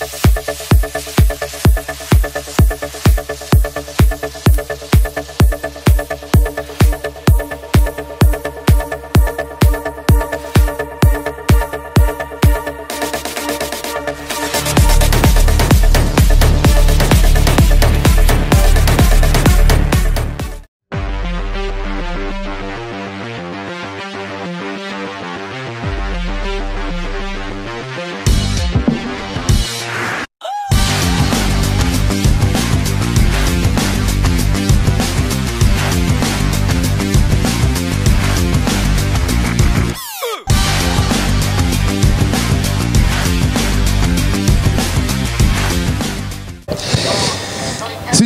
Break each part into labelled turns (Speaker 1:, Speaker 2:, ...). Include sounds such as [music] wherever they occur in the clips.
Speaker 1: Gracias.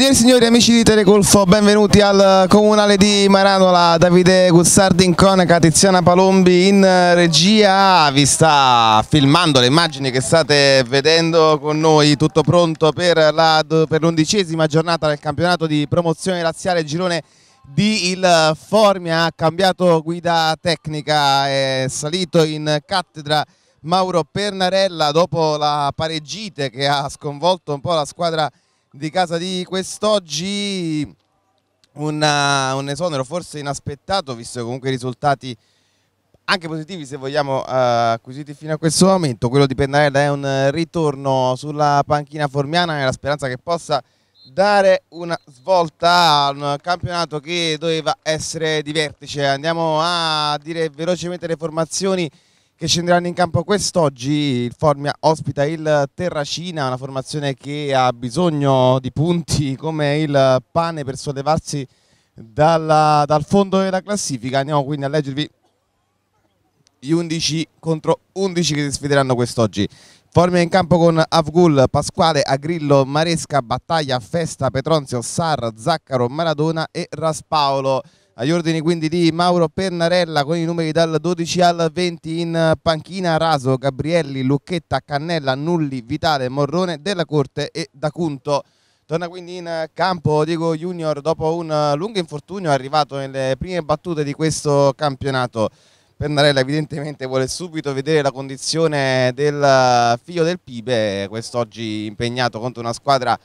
Speaker 1: Signori e signori amici di Telegolfo, benvenuti al comunale di Maranola, Davide Guzzardi in cronaca, Tiziana Palombi in eh, regia, ah, vi sta filmando le immagini che state vedendo con noi, tutto pronto per l'undicesima giornata del campionato di promozione razziale Girone di Il Formia, ha cambiato guida tecnica, è salito in cattedra Mauro Pernarella dopo la pareggite che ha sconvolto un po' la squadra di casa di quest'oggi una, eh, un esonero forse inaspettato visto comunque i risultati anche positivi se vogliamo eh, acquisiti fino a questo momento quello di Pennarella è un ritorno sulla panchina formiana nella speranza che possa dare una svolta a un campionato che doveva essere di vertice andiamo a dire velocemente le formazioni che scenderanno in campo quest'oggi. Il Formia ospita il Terracina, una formazione che ha bisogno di punti come il pane per sollevarsi dalla, dal fondo della classifica. Andiamo quindi a leggervi gli 11 contro 11 che si sfideranno quest'oggi. Formia in campo con Avgul, Pasquale, Agrillo, Maresca, Battaglia, Festa, Petronzio, Sar, Zaccaro, Maradona e Raspaolo agli ordini quindi di Mauro Pernarella con i numeri dal 12 al 20 in panchina Raso, Gabrielli, Lucchetta, Cannella, Nulli, Vitale, Morrone, Della Corte e D'Acunto. Torna quindi in campo Diego Junior dopo un lungo infortunio arrivato nelle prime battute di questo campionato. Pernarella evidentemente vuole subito vedere la condizione del figlio del Pibe, quest'oggi impegnato contro una squadra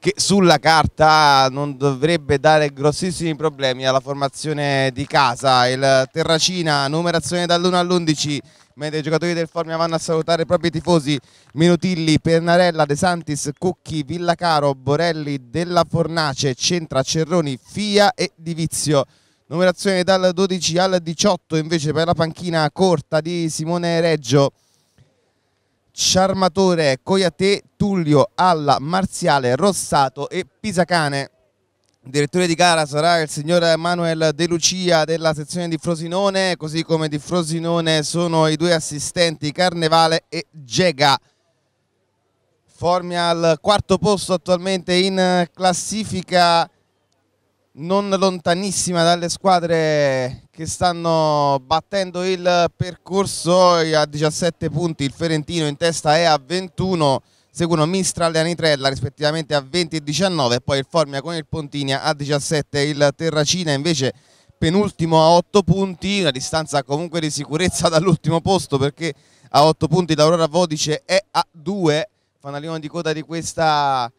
Speaker 1: che sulla carta non dovrebbe dare grossissimi problemi alla formazione di casa. Il Terracina, numerazione dall'1 all'11, mentre i giocatori del Formia vanno a salutare i propri tifosi Minutilli, Pernarella, De Santis, Cucchi, Villacaro, Borelli, Della Fornace, Centra, Cerroni, Fia e Divizio. Numerazione dal 12 al 18 invece per la panchina corta di Simone Reggio. Sciarmatore, Coiate, Tullio, Alla, Marziale, Rossato e Pisacane. direttore di gara sarà il signor Manuel De Lucia della sezione di Frosinone, così come di Frosinone sono i due assistenti Carnevale e Gega. Formi al quarto posto attualmente in classifica non lontanissima dalle squadre che stanno battendo il percorso a 17 punti il Ferentino in testa è a 21 seguono Mistral e Anitrella rispettivamente a 20 e 19 poi il Formia con il Pontinia a 17 il Terracina invece penultimo a 8 punti una distanza comunque di sicurezza [laughs] dall'ultimo posto perché a 8 punti l'Aurora Vodice è a 2 fanalino di coda di, questa,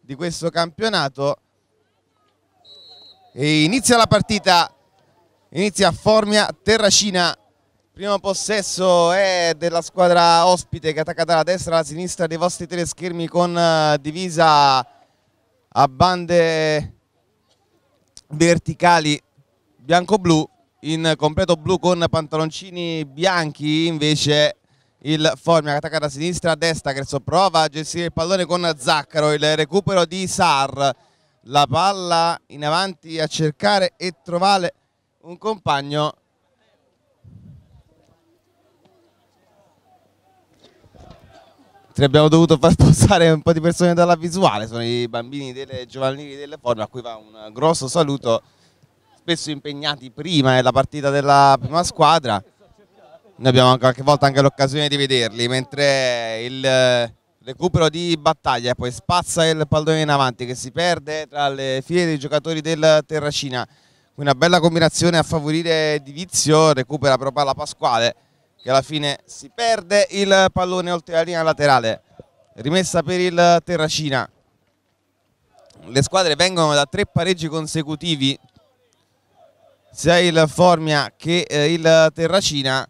Speaker 1: di questo campionato e inizia la partita, inizia Formia Terracina, primo possesso è della squadra ospite che attacca dalla destra alla sinistra dei vostri teleschermi con eh, divisa a bande verticali bianco-blu, in completo blu con pantaloncini bianchi invece il Formia che attacca da sinistra a destra che prova a gestire il pallone con Zaccaro, il recupero di Sar la palla in avanti a cercare e trovare un compagno abbiamo dovuto far [laughs] passare un po' di persone dalla visuale, sono i bambini delle giovanili delle forme a cui va un grosso saluto, spesso impegnati prima nella partita della prima squadra, noi abbiamo qualche volta anche l'occasione di vederli, mentre il Recupero di battaglia, poi spazza il pallone in avanti che si perde tra le file dei giocatori del Terracina. Una bella combinazione a favorire Di Vizio, recupera però palla Pasquale che alla fine si perde il pallone oltre la linea laterale. Rimessa per il Terracina. Le squadre vengono da tre pareggi consecutivi, sia il Formia che eh, il Terracina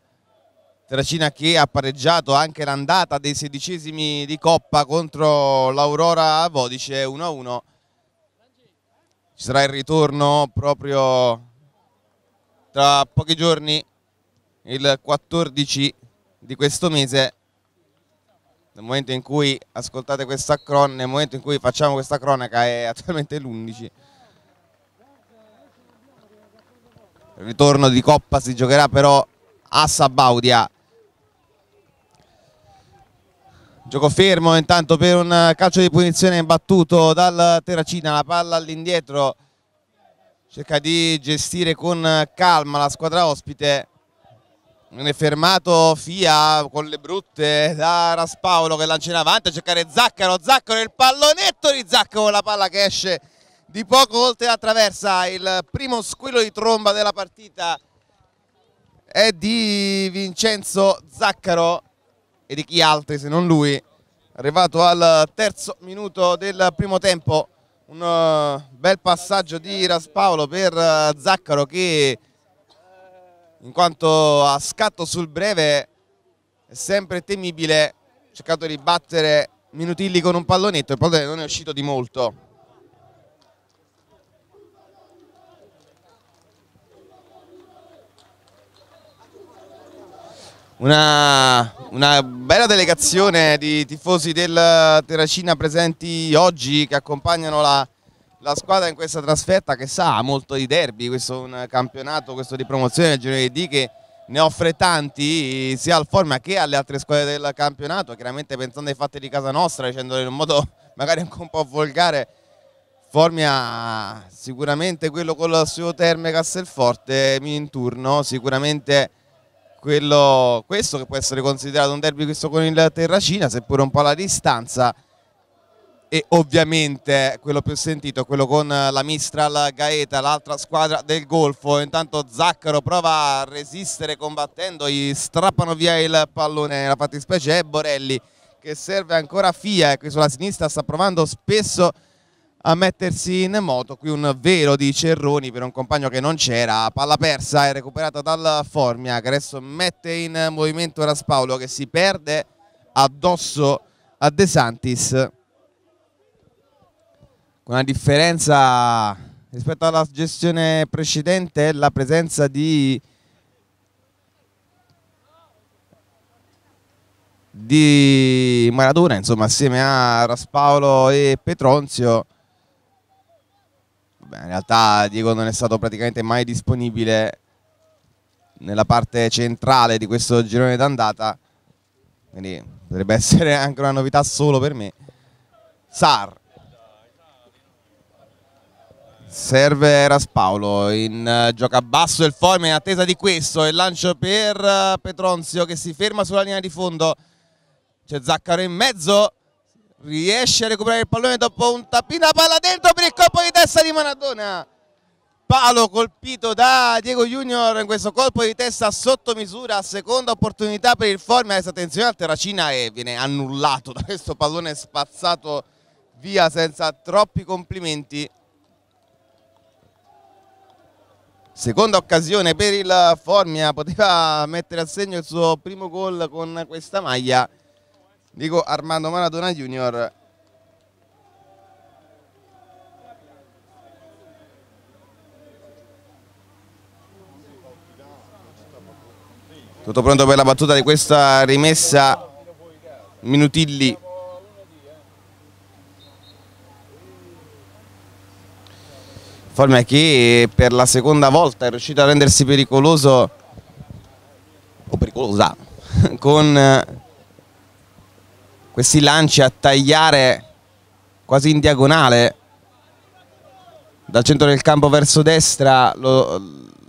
Speaker 1: Terracina che ha pareggiato anche l'andata dei sedicesimi di Coppa contro l'Aurora Vodice 1-1. Ci sarà il ritorno proprio tra pochi giorni, il 14 di questo mese. Nel momento in cui ascoltate questa cronaca, nel momento in cui facciamo questa cronaca è attualmente l'11. Il ritorno di Coppa si giocherà però a Sabaudia Gioco fermo intanto per un calcio di punizione battuto dal Terracina, la palla all'indietro, cerca di gestire con calma la squadra ospite, viene fermato Fia con le brutte da Raspaolo che lancia in avanti a cercare Zaccaro, Zaccaro il pallonetto di Zaccaro, la palla che esce di poco oltre la traversa, il primo squillo di tromba della partita è di Vincenzo Zaccaro e di chi altri se non lui. Arrivato al terzo minuto del primo tempo, un eh, bel passaggio di Raspaolo per eh, Zaccaro che in quanto a scatto sul breve è sempre temibile, ha cercato di battere Minutilli con un pallonetto, il pallone non è uscito di molto. Una, una, bella delegazione di tifosi del Terracina presenti oggi che accompagnano la, la, squadra in questa trasferta che sa molto di derby, questo è un campionato questo di promozione del giovedì che ne offre tanti sia al Forma che alle altre squadre del campionato, chiaramente pensando ai fatti di casa nostra, dicendolo in un modo [laughs] magari anche un po' volgare, Formia sicuramente quello con il suo terme Castelforte in turno, sicuramente quello, questo che può essere considerato un derby questo con il Terracina, seppure un po' alla distanza e ovviamente quello più sentito, quello con la Mistral Gaeta, l'altra squadra del Golfo. Intanto Zaccaro prova a resistere combattendo, gli strappano via il pallone, nella fattispecie è Borelli che serve ancora Fia, e qui sulla sinistra sta provando spesso a mettersi in moto, qui un velo di Cerroni per un compagno che non c'era, palla persa e recuperata dal Formia che adesso mette in movimento Raspaolo che si perde addosso a De Santis con una differenza rispetto alla gestione precedente la presenza di di Maradona, insomma, assieme a Raspaolo e Petronzio. Vabbè, in realtà Diego non è stato praticamente mai disponibile nella parte centrale di questo girone d'andata, quindi potrebbe [laughs] essere anche una novità solo per me. Sar. Serve Raspaolo in eh, gioco a basso del foime in attesa di questo il lancio per eh, Petronzio che si ferma sulla linea di fondo. C'è Zaccaro in mezzo, riesce a recuperare il pallone dopo un tappino palla dentro per il colpo di testa di Maradona palo colpito da Diego Junior in questo colpo di testa sotto misura seconda opportunità per il Formia adesso attenzione al Terracina e viene annullato da questo pallone spazzato via senza troppi complimenti seconda occasione per il Formia poteva mettere a segno il suo primo gol con questa maglia Dico Armando Maradona Junior Tutto pronto per la battuta di questa rimessa Minutilli Formia che per la seconda volta è riuscito a rendersi pericoloso o pericolosa [laughs] con questi lanci a tagliare quasi in diagonale dal centro del campo verso destra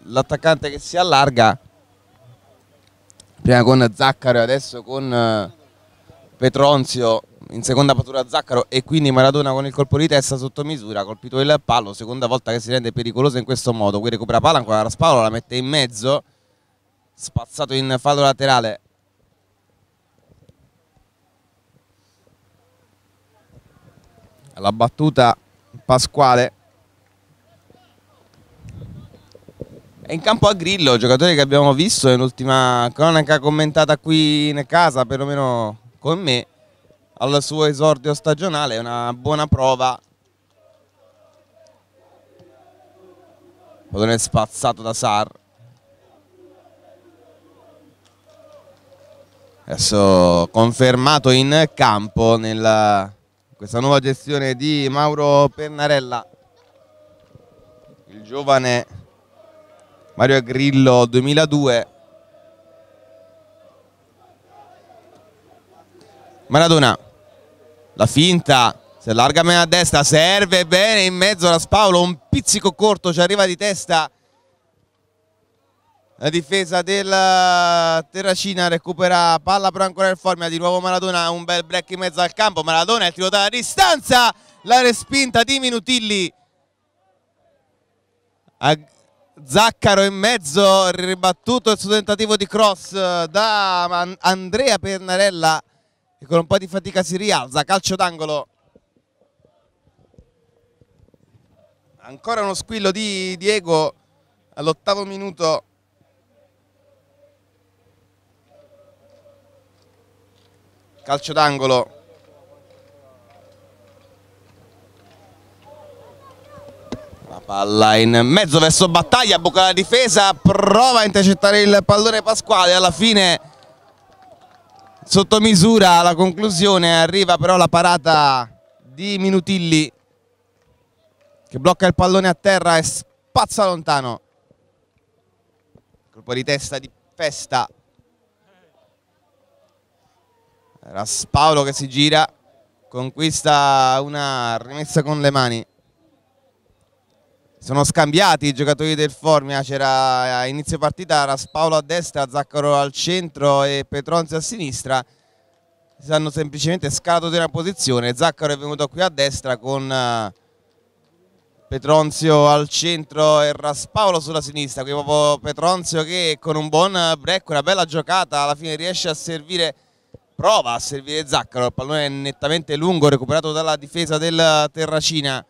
Speaker 1: l'attaccante che si allarga prima con Zaccaro e adesso con eh, Petronzio in seconda patura Zaccaro e quindi Maradona con il colpo di testa sotto misura, colpito il palo, seconda volta che si rende pericoloso in questo modo, qui recupera palla ancora la spalla, la mette in mezzo, spazzato in fallo laterale la battuta Pasquale è in campo a Grillo, giocatore che abbiamo visto nell'ultima cronaca commentata qui in casa, perlomeno con me, al suo esordio stagionale, una buona prova. Pallone spazzato da Sar. Adesso confermato in campo nella questa nuova gestione di Mauro Pennarella, il giovane Mario Agrillo 2002. Maradona, la finta, si allarga meno a destra, serve bene in mezzo alla Spaolo, un pizzico corto, ci arriva di testa la difesa del eh, Terracina recupera palla però ancora in forma di nuovo Maradona, un bel break in mezzo al campo, Maradona il tiro dalla distanza, la respinta di Minutilli. A Zaccaro in mezzo, ribattuto il suo tentativo di cross eh, da Andrea Pernarella e con un po' di fatica si rialza, calcio d'angolo. Ancora uno squillo di Diego all'ottavo minuto calcio d'angolo la palla in mezzo verso Battaglia buca la difesa prova a intercettare il pallone Pasquale alla fine sotto misura la conclusione arriva però la parata di Minutilli che blocca il pallone a terra e spazza lontano colpo di testa di Festa Raspaolo che si gira, conquista una rimessa con le mani. Sono scambiati i giocatori del Formia, c'era a inizio partita Raspaolo a destra, Zaccaro al centro e Petronzi a sinistra. Si hanno semplicemente scalato di una posizione, Zaccaro è venuto qui a destra con eh, Petronzio al centro e Raspaolo sulla sinistra, qui proprio Petronzio che con un buon break, una bella giocata, alla fine riesce a servire prova a servire Zaccaro, il pallone è nettamente lungo recuperato dalla difesa del Terracina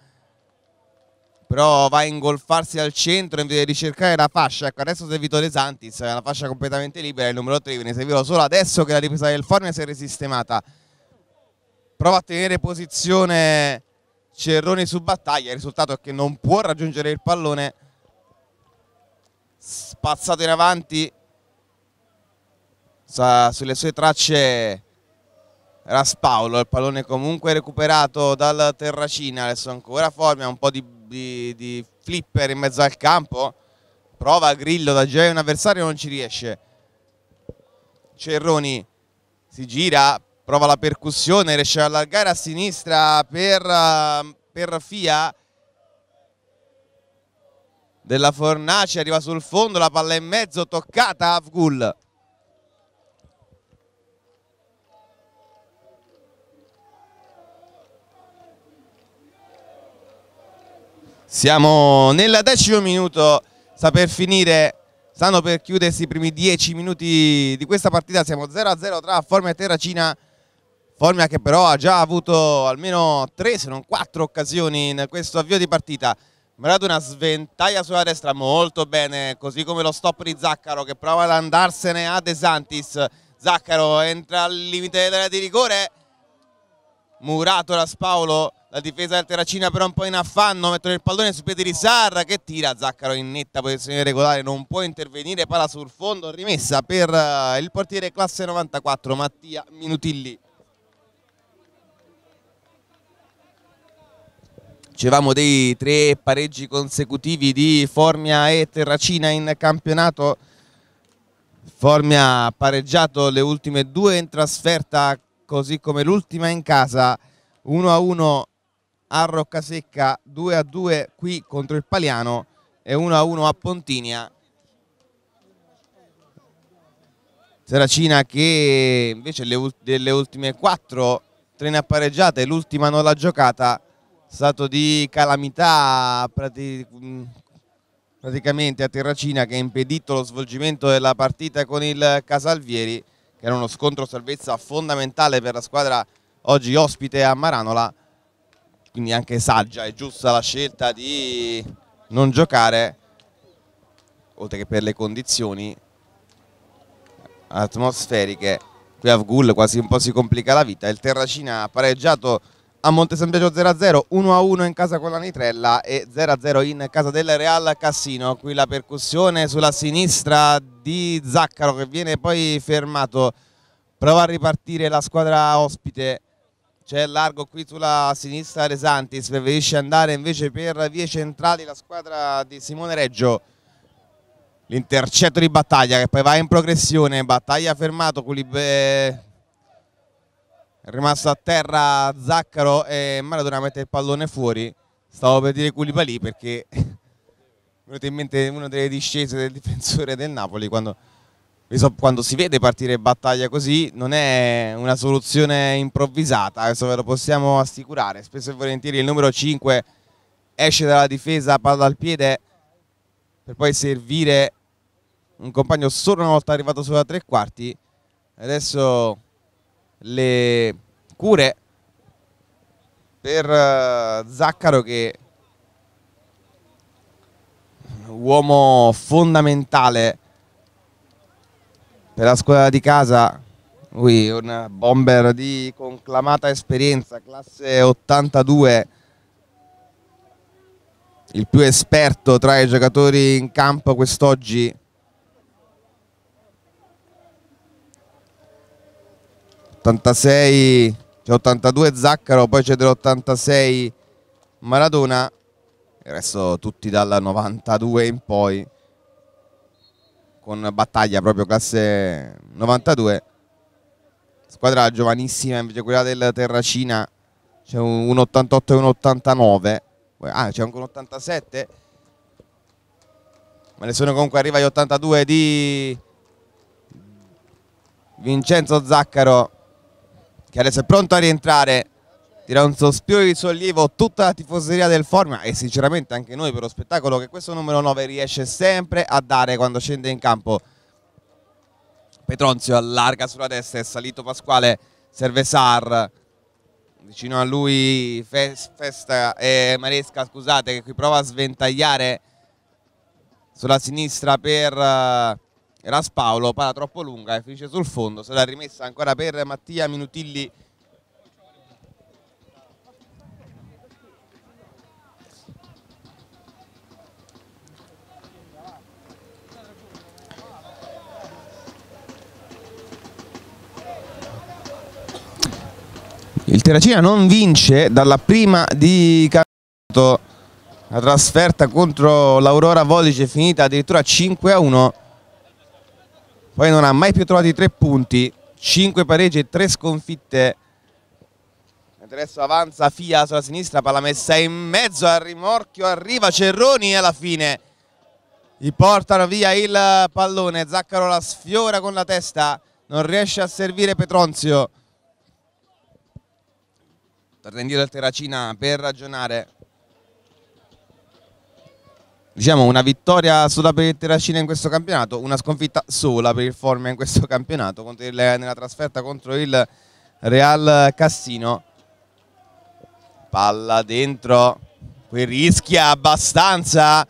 Speaker 1: però va a ingolfarsi al centro invece di ricercare la fascia ecco adesso servito De Santis la fascia completamente libera il numero 3 viene servito solo adesso che la ripresa del Formia si è risistemata prova a tenere posizione Cerroni su battaglia il risultato è che non può raggiungere il pallone spazzato in avanti Sa, sulle sue tracce Raspaolo, il pallone comunque recuperato dal Terracina, adesso ancora Formia, un po' di, di, di flipper in mezzo al campo, prova Grillo da Geo un avversario, non ci riesce. Cerroni si gira, prova la percussione, riesce ad allargare a sinistra per, per Fia della Fornace, arriva sul fondo, la palla in mezzo, toccata Avgul. Siamo nel decimo minuto, sta per finire, stanno per chiudersi i primi dieci minuti di questa partita, siamo 0-0 tra Formia e Terracina, Formia che però ha già avuto almeno tre se non quattro occasioni in questo avvio di partita. una sventaglia sulla destra molto bene, così come lo stop di Zaccaro che prova ad andarsene a De Santis. Zaccaro entra al limite dell'area di rigore, murato da Spaolo la difesa del Terracina però un po' in affanno, mettono il pallone su piedi di Sarra che tira, Zaccaro in netta posizione regolare, non può intervenire, palla sul fondo, rimessa per eh, il portiere classe 94 Mattia Minutilli. Dicevamo dei tre pareggi consecutivi di Formia e Terracina in campionato. Formia ha pareggiato le ultime due in trasferta, così come l'ultima in casa, 1 a 1 a Roccasecca 2 a 2 qui contro il Paliano e 1 a 1 a Pontinia Seracina che invece delle ultime 4 tre ne ha pareggiate l'ultima non l'ha giocata stato di calamità praticamente a Terracina che ha impedito lo svolgimento della partita con il Casalvieri che era uno scontro salvezza fondamentale per la squadra oggi ospite a Maranola quindi anche saggia e giusta la scelta di non giocare, oltre che per le condizioni atmosferiche. Qui a Vgul quasi un po' si complica la vita, il Terracina ha pareggiato a Monte San Biagio 0-0, 1-1 in casa con la Nitrella e 0-0 in casa del Real Cassino. Qui la percussione sulla sinistra di Zaccaro che viene poi fermato. Prova a ripartire la squadra ospite c'è largo qui sulla sinistra Resantis, preferisce andare invece per vie centrali la squadra di Simone Reggio. L'intercetto di battaglia che poi va in progressione, battaglia fermato, Kulib eh, è rimasto a terra Zaccaro e Maradona mette il pallone fuori stavo per dire Culibali perché [laughs] mi è venuto in mente una delle discese del difensore del Napoli quando quando si vede partire battaglia così non è una soluzione improvvisata, questo ve lo possiamo assicurare, spesso e volentieri il numero 5 esce dalla difesa, palla al piede per poi servire un compagno solo una volta arrivato sulla tre quarti, adesso le cure per eh, Zaccaro che uomo fondamentale per la squadra di casa lui un bomber di conclamata esperienza, classe 82, il più esperto tra i giocatori in campo quest'oggi. c'è cioè 82 Zaccaro, poi c'è dell'86 Maradona, il resto tutti dalla 92 in poi con battaglia proprio classe 92 squadra giovanissima invece quella del Terracina c'è un 88 e un 89 ah c'è anche un 87 ma nessuno comunque arriva agli 82 di Vincenzo Zaccaro che adesso è pronto a rientrare Tira un sospiro di sollievo tutta la tifoseria del Formia e sinceramente anche noi per lo spettacolo che questo numero 9 riesce sempre a dare quando scende in campo. Petronzio allarga sulla destra, è salito Pasquale, serve Sar, vicino a lui Festa e Maresca scusate che qui prova a sventagliare sulla sinistra per eh, Raspaolo, palla troppo lunga e finisce sul fondo, se l'ha rimessa ancora per Mattia Minutilli Il Terracina non vince dalla prima di campionato. La trasferta contro l'Aurora Vodice è finita addirittura 5 a 1. Poi non ha mai più trovato i tre punti. 5 pareggi e 3 sconfitte. Adesso avanza Fia sulla sinistra, palla messa in mezzo al rimorchio, arriva Cerroni e alla fine gli portano via il pallone. Zaccaro la sfiora con la testa, non riesce a servire Petronzio torna indietro il Terracina per ragionare diciamo una vittoria sola per il Terracina in questo campionato una sconfitta sola per il Formia in questo campionato il, nella trasferta contro il Real Cassino palla dentro qui rischia abbastanza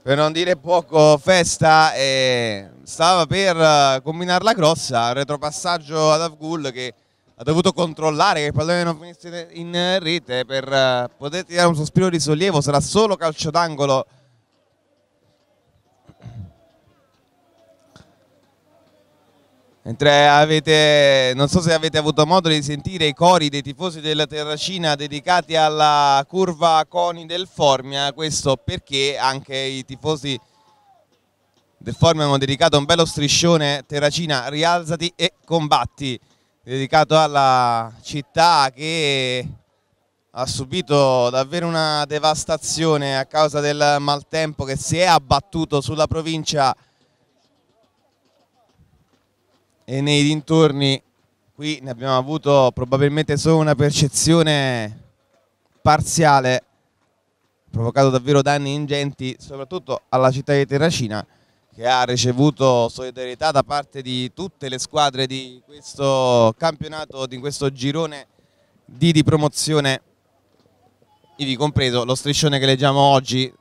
Speaker 1: per non dire poco Festa e stava per eh, combinarla crossa retropassaggio ad Avgul che ha dovuto controllare che il pallone non finisse in rete per eh, poter tirare un sospiro di sollievo, sarà solo calcio d'angolo. Mentre avete, non so se avete avuto modo di sentire i cori dei tifosi della Terracina dedicati alla curva Coni del Formia, questo perché anche i tifosi del Formia hanno dedicato un bello striscione Terracina, rialzati e combatti dedicato alla città che ha subito davvero una devastazione a causa del maltempo che si è abbattuto sulla provincia e nei dintorni. Qui ne abbiamo avuto probabilmente solo una percezione parziale, provocato davvero danni ingenti soprattutto alla città di Terracina che ha ricevuto solidarietà da parte di tutte le squadre di questo campionato, di questo girone di, di promozione, ivi compreso lo striscione che leggiamo oggi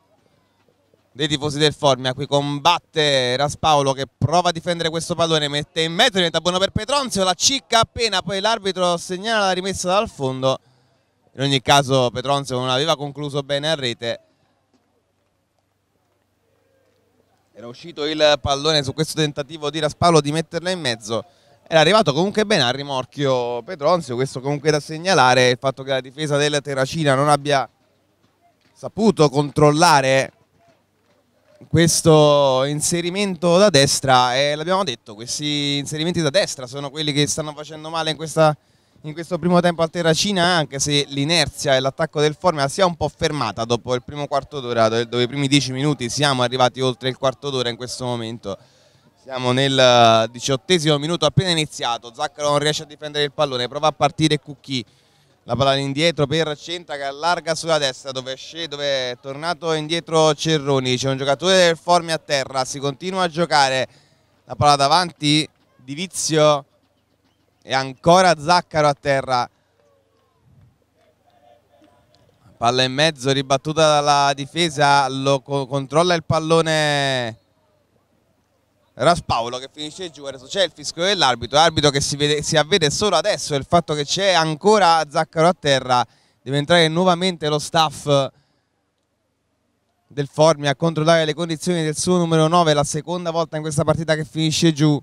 Speaker 1: dei tifosi del Formia, qui combatte Raspaolo che prova a difendere questo pallone, mette in mezzo, diventa buono per Petronzio, la cicca appena, poi l'arbitro segnala la rimessa dal fondo, in ogni caso Petronzio non aveva concluso bene a rete, Era uscito il pallone su questo tentativo di Raspallo di metterla in mezzo. Era arrivato comunque bene al rimorchio Petronzio, questo comunque da segnalare, il fatto che la difesa del Terracina non abbia saputo controllare questo inserimento da destra e l'abbiamo detto, questi inserimenti da destra sono quelli che stanno facendo male in questa in questo primo tempo al Terracina, anche se l'inerzia e l'attacco del Formia si è un po' fermata dopo il primo quarto d'ora, dove i primi dieci minuti siamo arrivati oltre il quarto d'ora in questo momento. Siamo nel eh, diciottesimo minuto appena iniziato, Zaccaro non riesce a difendere il pallone, prova a partire Cucchi, la palla indietro per Centa che allarga sulla destra dove, esce, dove è tornato indietro Cerroni, c'è un giocatore del Formia a terra, si continua a giocare, la palla davanti di Vizio e ancora Zaccaro a terra palla in mezzo ribattuta dalla difesa lo co controlla il pallone Raspaolo che finisce giù adesso c'è il fischio dell'arbitro arbitro che si, vede, si avvede solo adesso il fatto che c'è ancora Zaccaro a terra deve entrare nuovamente lo staff del Formia a controllare le condizioni del suo numero 9 la seconda volta in questa partita che finisce giù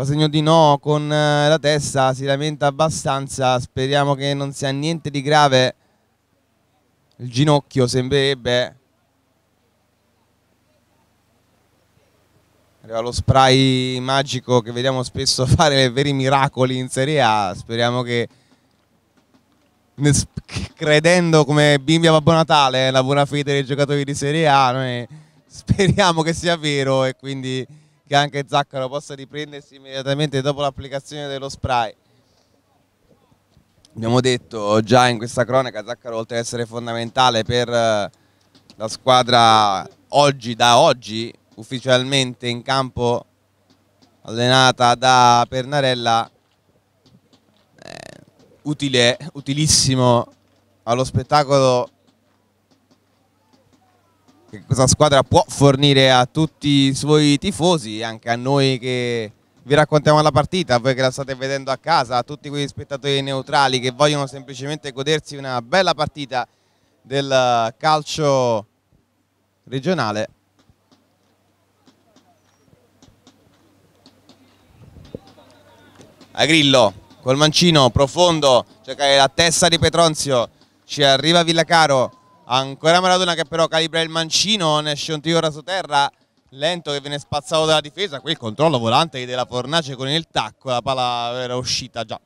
Speaker 1: fa segno di no con eh, la testa, si lamenta abbastanza, speriamo che non sia niente di grave. Il ginocchio sembrerebbe. Arriva lo spray magico che vediamo spesso [laughs] fare veri miracoli in Serie A, speriamo che credendo come bimbi a Babbo Natale la buona fede dei giocatori di Serie A, noi [laughs] speriamo che sia vero e quindi che anche Zaccaro possa riprendersi immediatamente dopo l'applicazione dello spray. Abbiamo detto già in questa cronaca Zaccaro oltre ad essere fondamentale per eh, la squadra oggi, da oggi ufficialmente in campo allenata da Pernarella, eh, utile, utilissimo allo spettacolo che questa squadra può fornire a tutti i suoi tifosi anche a noi che vi raccontiamo la partita, a voi che la state vedendo a casa, a tutti quegli spettatori neutrali che vogliono semplicemente godersi una bella partita del calcio regionale. A Grillo, col mancino profondo, cerca la testa di Petronzio, ci arriva Villacaro, Ancora Maradona che però calibra il mancino, ne esce un tiro rasoterra, lento che viene spazzato dalla difesa, qui il controllo volante della Fornace con il tacco, la palla era uscita già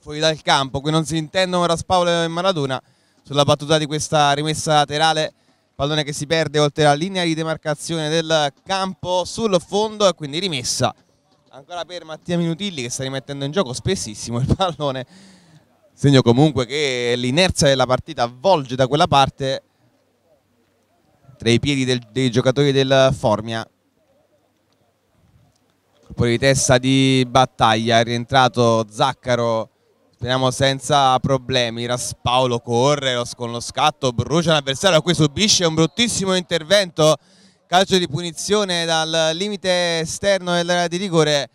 Speaker 1: fuori dal campo, qui non si intendono Raspaolo e Maradona sulla battuta di questa rimessa laterale, pallone che si perde oltre la linea di demarcazione del campo sul fondo e quindi rimessa ancora per Mattia Minutilli che sta rimettendo in gioco spessissimo il pallone segno comunque che l'inerzia della partita avvolge da quella parte tra i piedi del, dei giocatori del Formia colpo di testa di battaglia è rientrato Zaccaro speriamo senza problemi Raspaolo corre con lo scatto brucia l'avversario qui subisce un bruttissimo intervento calcio di punizione dal limite esterno dell'area di rigore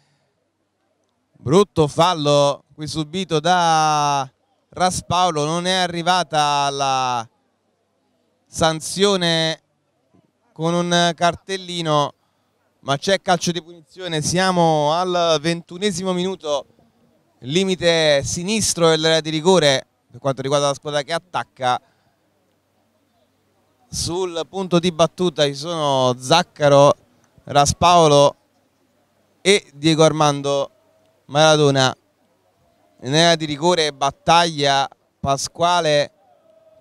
Speaker 1: Brutto fallo qui subito da Raspaolo, non è arrivata la sanzione con un cartellino ma c'è calcio di punizione, siamo al ventunesimo minuto, limite sinistro dell'area di rigore per quanto riguarda la squadra che attacca. Sul punto di battuta ci sono Zaccaro, Raspaolo e Diego Armando Maradona in area di rigore battaglia Pasquale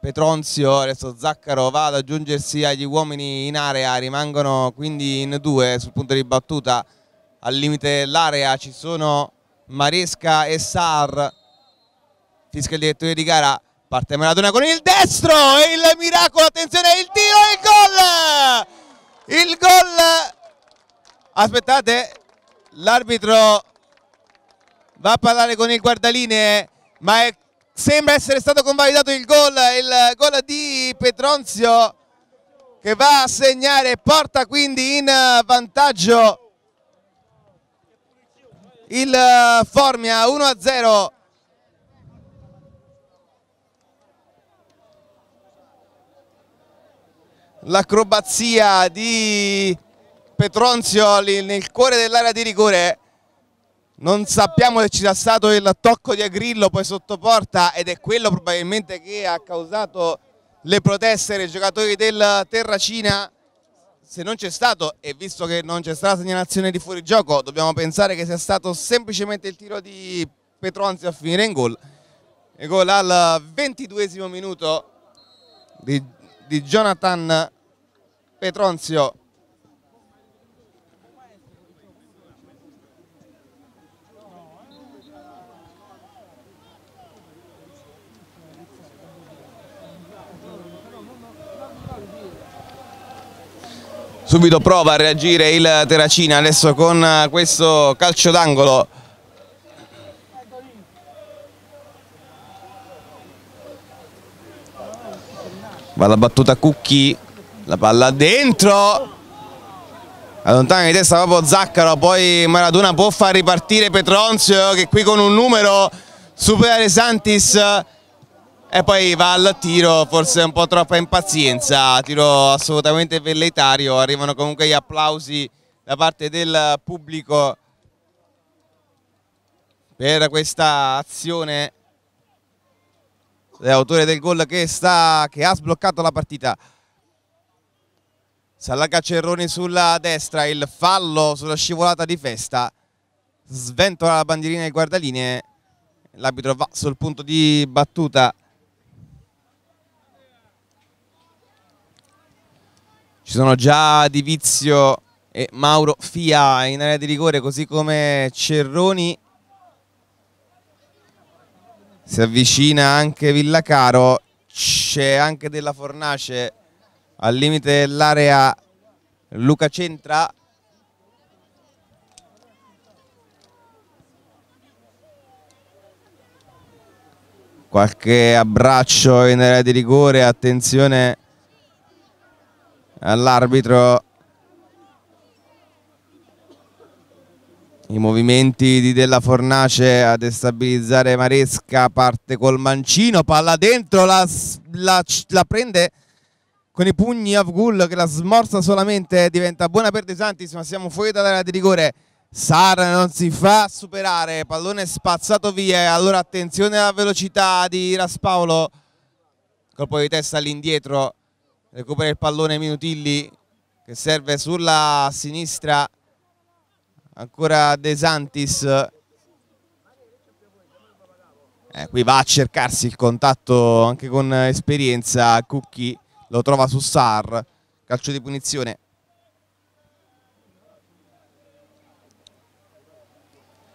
Speaker 1: Petronzio, adesso Zaccaro va ad aggiungersi agli uomini in area, rimangono quindi in due sul punto di battuta, al limite dell'area ci sono Maresca e Sar, fisca il direttore di gara, parte Maradona con il destro e il miracolo, attenzione, il tiro e il gol! Il gol! Aspettate, l'arbitro va a parlare con il guardaline ma è, sembra essere stato convalidato il gol, il gol di Petronzio che va a segnare, porta quindi in vantaggio il Formia 1-0. L'acrobazia di Petronzio nel cuore dell'area di rigore non sappiamo se ci sia stato il tocco di Agrillo poi sotto porta ed è quello probabilmente che ha causato le proteste dei giocatori del Terracina. Se non c'è stato e visto che non c'è stata segnalazione di fuorigioco dobbiamo pensare che sia stato semplicemente il tiro di Petronzi a finire in gol. E gol al ventiduesimo minuto di, di Jonathan Petronzio Subito prova a reagire il Terracina adesso con questo calcio d'angolo. Va la battuta Cucchi, la palla dentro. Allontana di testa proprio Zaccaro, poi Maradona può far ripartire Petronzio che qui con un numero supera De Santis e poi va al tiro, forse un po' troppa impazienza, tiro assolutamente velleitario, arrivano comunque gli applausi da parte del pubblico per questa azione dell'autore del gol che, sta, che ha sbloccato la partita si allarga Cerroni sulla destra il fallo sulla scivolata di Festa sventola la bandierina di guardaline, l'arbitro va sul punto di battuta Ci sono già Di Vizio e Mauro Fia in area di rigore, così come Cerroni. Si avvicina anche Villacaro, c'è anche della Fornace al limite dell'area Luca Centra. Qualche abbraccio in area di rigore, attenzione all'arbitro i movimenti di Della Fornace a destabilizzare Maresca parte col mancino palla dentro la, la, la prende con i pugni Avgul che la smorza solamente diventa buona per De Santis ma siamo fuori dall'area di rigore Sara non si fa superare pallone spazzato via allora attenzione alla velocità di Raspaolo colpo di testa all'indietro recupera il pallone Minutilli che serve sulla sinistra ancora De Santis eh, qui va a cercarsi il contatto anche con esperienza Cucchi lo trova su Sar calcio di punizione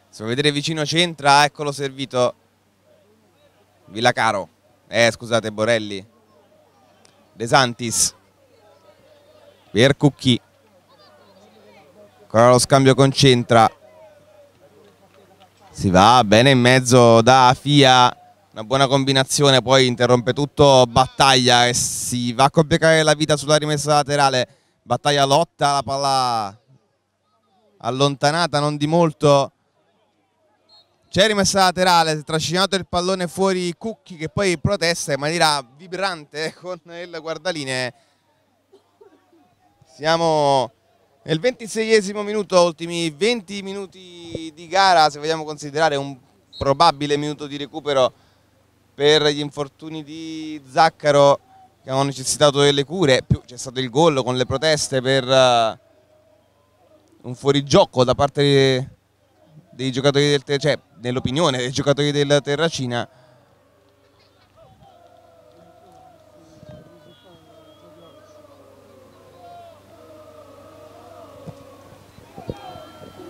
Speaker 1: se lo vedete vicino centra eccolo servito Villacaro eh scusate Borelli De Santis per ancora lo scambio concentra si va bene in mezzo da Fia una buona combinazione poi interrompe tutto Battaglia e si va a complicare la vita sulla rimessa laterale Battaglia lotta la palla allontanata non di molto c'è rimessa laterale, trascinato il pallone fuori Cucchi che poi protesta in maniera vibrante [laughs] con il guardaline. Siamo nel 26esimo minuto, ultimi 20 minuti di gara, se vogliamo considerare un probabile minuto di recupero per gli infortuni di Zaccaro che hanno necessitato delle cure, più c'è stato il gol con le proteste per eh, un fuorigioco da parte di dei giocatori del cioè nell'opinione dei giocatori del Terracina.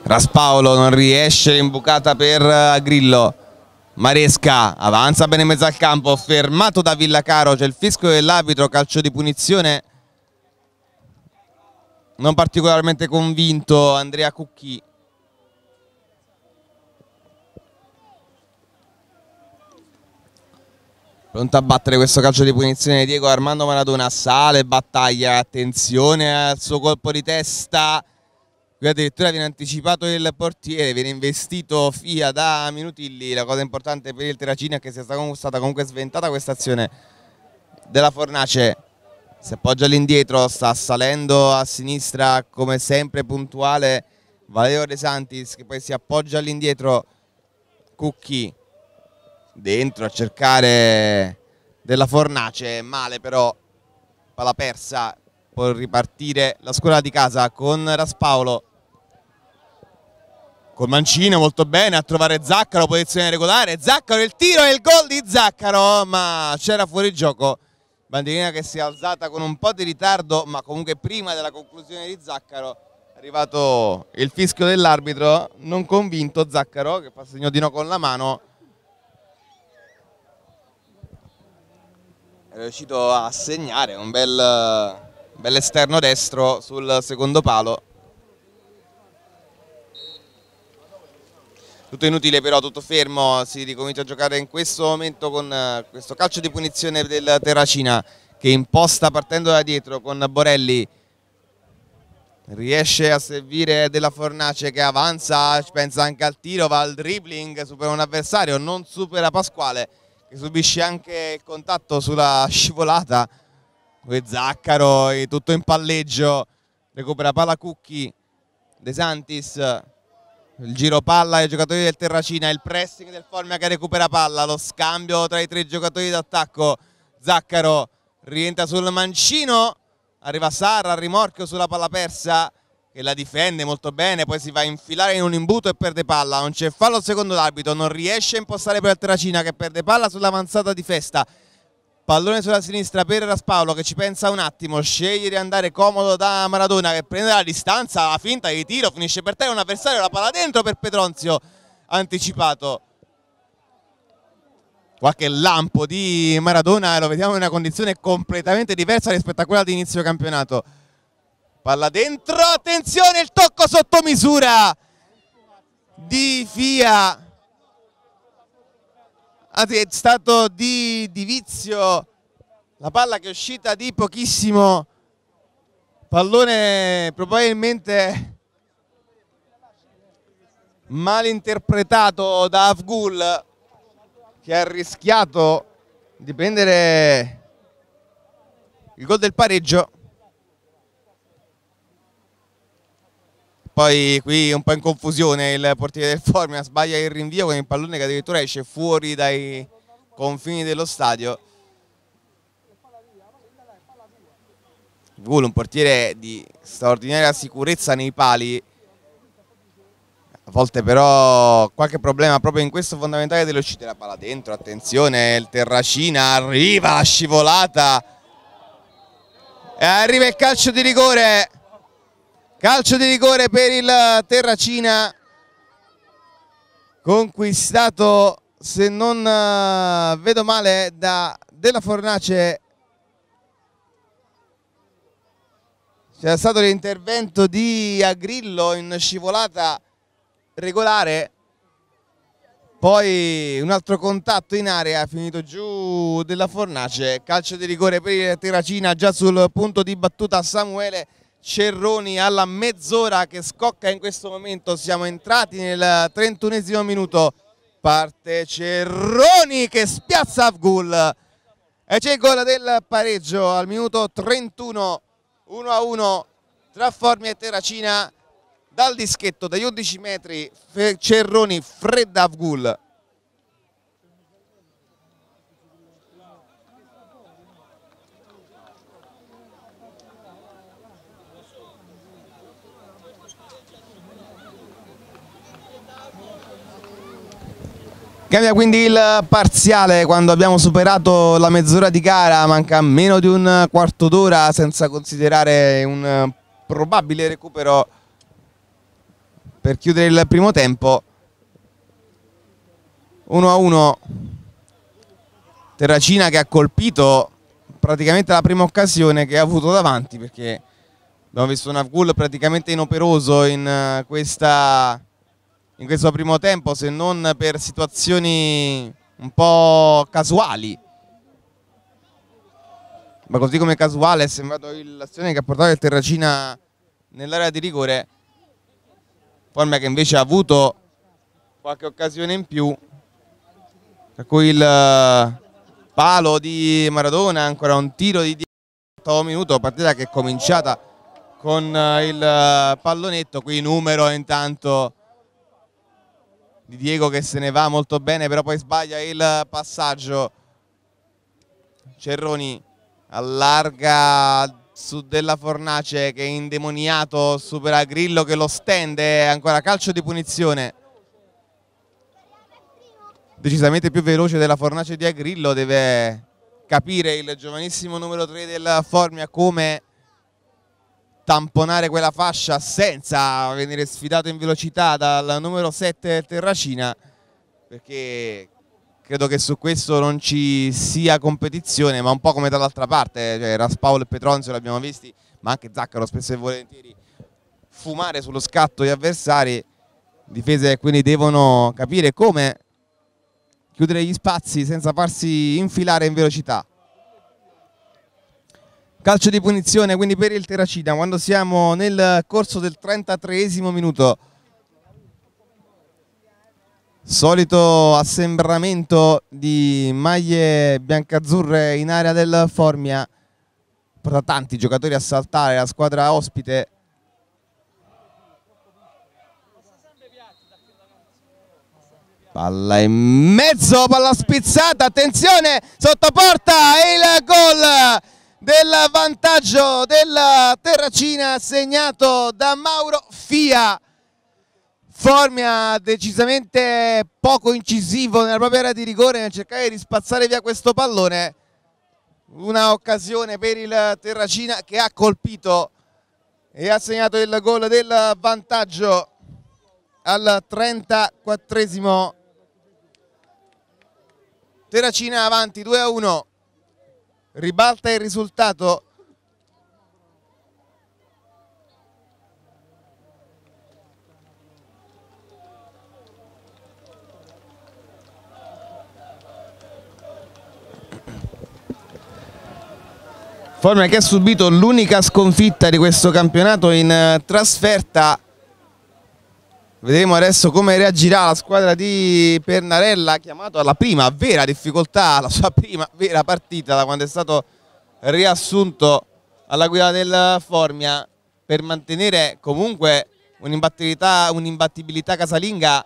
Speaker 1: Raspaolo non riesce l'imbucata per eh, Grillo. Maresca avanza bene in mezzo al campo, fermato da Villacaro, c'è il fisco dell'arbitro, calcio di punizione. Non particolarmente convinto Andrea Cucchi. Pronto a battere questo calcio di punizione Diego Armando Maradona, sale, battaglia, attenzione al suo colpo di testa, qui addirittura viene anticipato il portiere, viene investito Fia da Minutilli, la cosa importante per il Terracini è che sia stata comunque sventata questa azione della Fornace, si appoggia all'indietro, sta salendo a sinistra come sempre puntuale Valerio De Santis che poi si appoggia all'indietro Cucchi dentro a cercare della fornace, male però, palla persa, può ripartire la squadra di casa con Raspaolo, col mancino molto bene a trovare Zaccaro, posizione regolare, Zaccaro il tiro e il gol di Zaccaro, ma c'era fuori gioco, bandierina che si è alzata con un po' di ritardo, ma comunque prima della conclusione di Zaccaro, arrivato il fischio dell'arbitro, non convinto Zaccaro che fa segno di no con la mano, è riuscito a segnare un bel, bel esterno destro sul secondo palo. Tutto inutile però, tutto fermo, si ricomincia a giocare in questo momento con eh, questo calcio di punizione del Terracina che imposta partendo da dietro con Borelli riesce a servire della Fornace che avanza, pensa anche al tiro, va al dribbling, supera un avversario, non supera Pasquale che subisce anche il contatto sulla scivolata con Zaccaro, tutto in palleggio, recupera palla Cucchi, De Santis, il giro palla ai giocatori del Terracina, il pressing del Formia che recupera palla, lo scambio tra i tre giocatori d'attacco, Zaccaro rientra sul mancino, arriva Sarra, rimorchio sulla palla persa, che la difende molto bene, poi si va a infilare in un imbuto e perde palla, non c'è fallo secondo l'arbitro, non riesce a impostare per Terracina che perde palla sull'avanzata di Festa. Pallone sulla sinistra per Raspaolo che ci pensa un attimo, sceglie di andare comodo da Maradona che prende la distanza, la finta di tiro, finisce per terra un avversario, la palla dentro per Petronzio, anticipato. Qualche lampo di Maradona, lo vediamo in una condizione completamente diversa rispetto a quella di inizio campionato palla dentro, attenzione il tocco sotto misura di Fia è stato di, di Vizio la palla che è uscita di pochissimo pallone probabilmente mal interpretato da Afgul che ha rischiato di prendere il gol del pareggio Poi qui un po' in confusione il portiere del Formia sbaglia il rinvio con il pallone che addirittura esce fuori dai confini dello stadio. Gul, un portiere di straordinaria sicurezza nei pali, a volte però qualche problema proprio in questo fondamentale dell'uscita la palla dentro, attenzione, il Terracina arriva, la scivolata, e arriva il calcio di rigore Calcio di rigore per il Terracina, conquistato se non eh, vedo male da Della Fornace. C'era stato l'intervento di Agrillo in scivolata regolare, poi un altro contatto in area, finito giù Della Fornace, calcio di rigore per il Terracina già sul punto di battuta Samuele Cerroni alla mezz'ora che scocca in questo momento, siamo entrati nel 31 minuto, parte Cerroni che spiazza Avgul e c'è il gol del pareggio al minuto 31, 1 a 1 tra Formia e Terracina dal dischetto dagli 11 metri Cerroni fredda Avgul. Cambia quindi il parziale quando abbiamo superato la mezz'ora di gara, manca meno di un quarto d'ora senza considerare un probabile recupero per chiudere il primo tempo. 1 a 1 Terracina che ha colpito praticamente la prima occasione che ha avuto davanti perché abbiamo visto un Avgul praticamente inoperoso in eh, questa in questo primo tempo se non per situazioni un po' casuali. Ma così come casuale è sembrato l'azione che ha portato il Terracina nell'area di rigore, forma che invece ha avuto qualche occasione in più, tra cui il eh, palo di Maradona, ancora un tiro di 18 minuto, partita che è cominciata con eh, il eh, pallonetto, qui numero intanto di Diego che se ne va molto bene, però poi sbaglia il passaggio. Cerroni allarga su della Fornace che è indemoniato, supera Grillo che lo stende, ancora calcio di punizione. Decisamente più veloce della Fornace di Agrillo, deve capire il giovanissimo numero 3 del Formia come tamponare quella fascia senza venire sfidato in velocità dal numero 7 Terracina perché credo che su questo non ci sia competizione ma un po' come dall'altra parte cioè Raspaolo e Petronzio l'abbiamo visti ma anche Zaccaro spesso e volentieri fumare sullo scatto gli avversari difese quindi devono capire come chiudere gli spazi senza farsi infilare in velocità calcio di punizione quindi per il Terracina quando siamo nel corso del 33 esimo minuto solito assembramento di maglie biancazzurre in area del Formia porta tanti giocatori a saltare la squadra ospite Palla in mezzo, palla spizzata, attenzione, sotto sottoporta il gol del vantaggio della Terracina segnato da Mauro Fia. Formia decisamente poco incisivo nella propria area di rigore nel cercare di spazzare via questo pallone. Una occasione per il Terracina che ha colpito e ha segnato il gol del vantaggio al 34 Terracina avanti 2 a 1 ribalta il risultato Forme che ha subito l'unica sconfitta di questo campionato in eh, trasferta Vedremo adesso come reagirà la squadra di Pernarella, chiamato alla prima vera difficoltà, alla sua prima vera partita da quando è stato riassunto alla guida del Formia per mantenere comunque un'imbattibilità un casalinga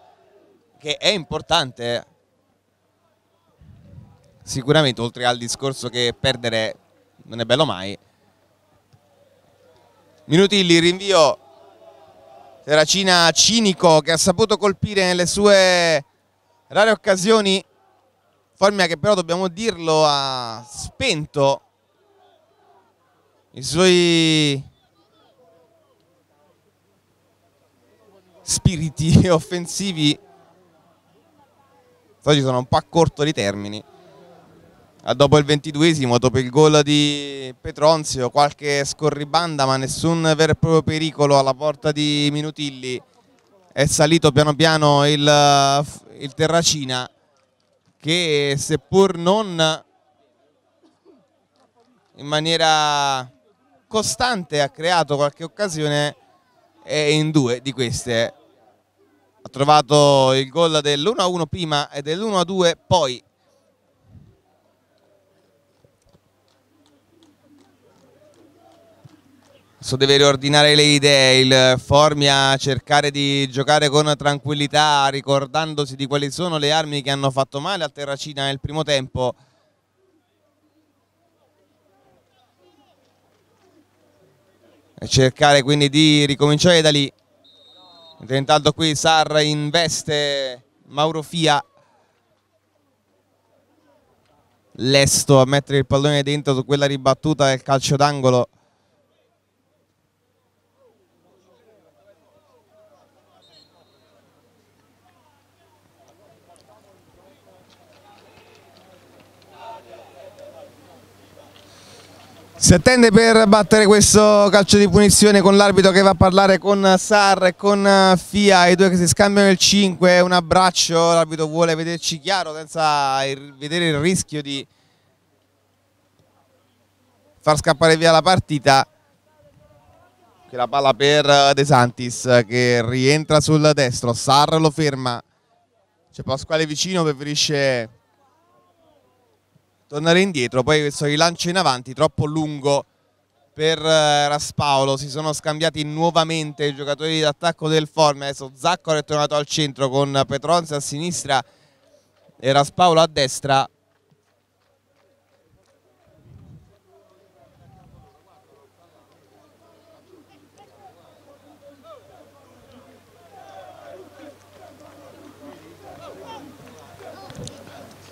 Speaker 1: che è importante. Sicuramente, oltre al discorso che perdere non è bello mai. Minutilli, rinvio Terracina cinico che ha saputo colpire nelle sue rare occasioni Formia che però dobbiamo dirlo ha spento i suoi spiriti [laughs] offensivi oggi sono un po' a corto di termini Ah, dopo il ventiduesimo, dopo il gol di Petronzio, qualche scorribanda ma nessun vero e proprio pericolo alla porta di Minutilli, è salito piano piano il, eh, il Terracina che seppur non in maniera costante ha creato qualche occasione e in due di queste ha trovato il gol dell'1-1 prima e dell'1-2 poi So deve riordinare le idee, il eh, Formia cercare di giocare con tranquillità, ricordandosi di quali sono le armi che hanno fatto male al Terracina nel primo tempo. E cercare quindi di ricominciare da lì. Intanto qui Sar investe Mauro Fia. Lesto a mettere il pallone dentro su quella ribattuta del calcio d'angolo. Si attende per battere questo calcio di punizione con l'arbitro che va a parlare con Sar e con eh, Fia, i due che si scambiano il 5, un abbraccio, l'arbitro vuole vederci chiaro senza vedere il rischio di far scappare via la partita. Che la palla per eh, De Santis che rientra sul destro, Sar lo ferma, c'è Pasquale vicino, preferisce tornare indietro, poi questo rilancio in avanti troppo lungo per eh, Raspaolo, si sono scambiati nuovamente i giocatori d'attacco del Forme, adesso Zaccor è tornato al centro con Petronzi a sinistra e Raspaolo a destra.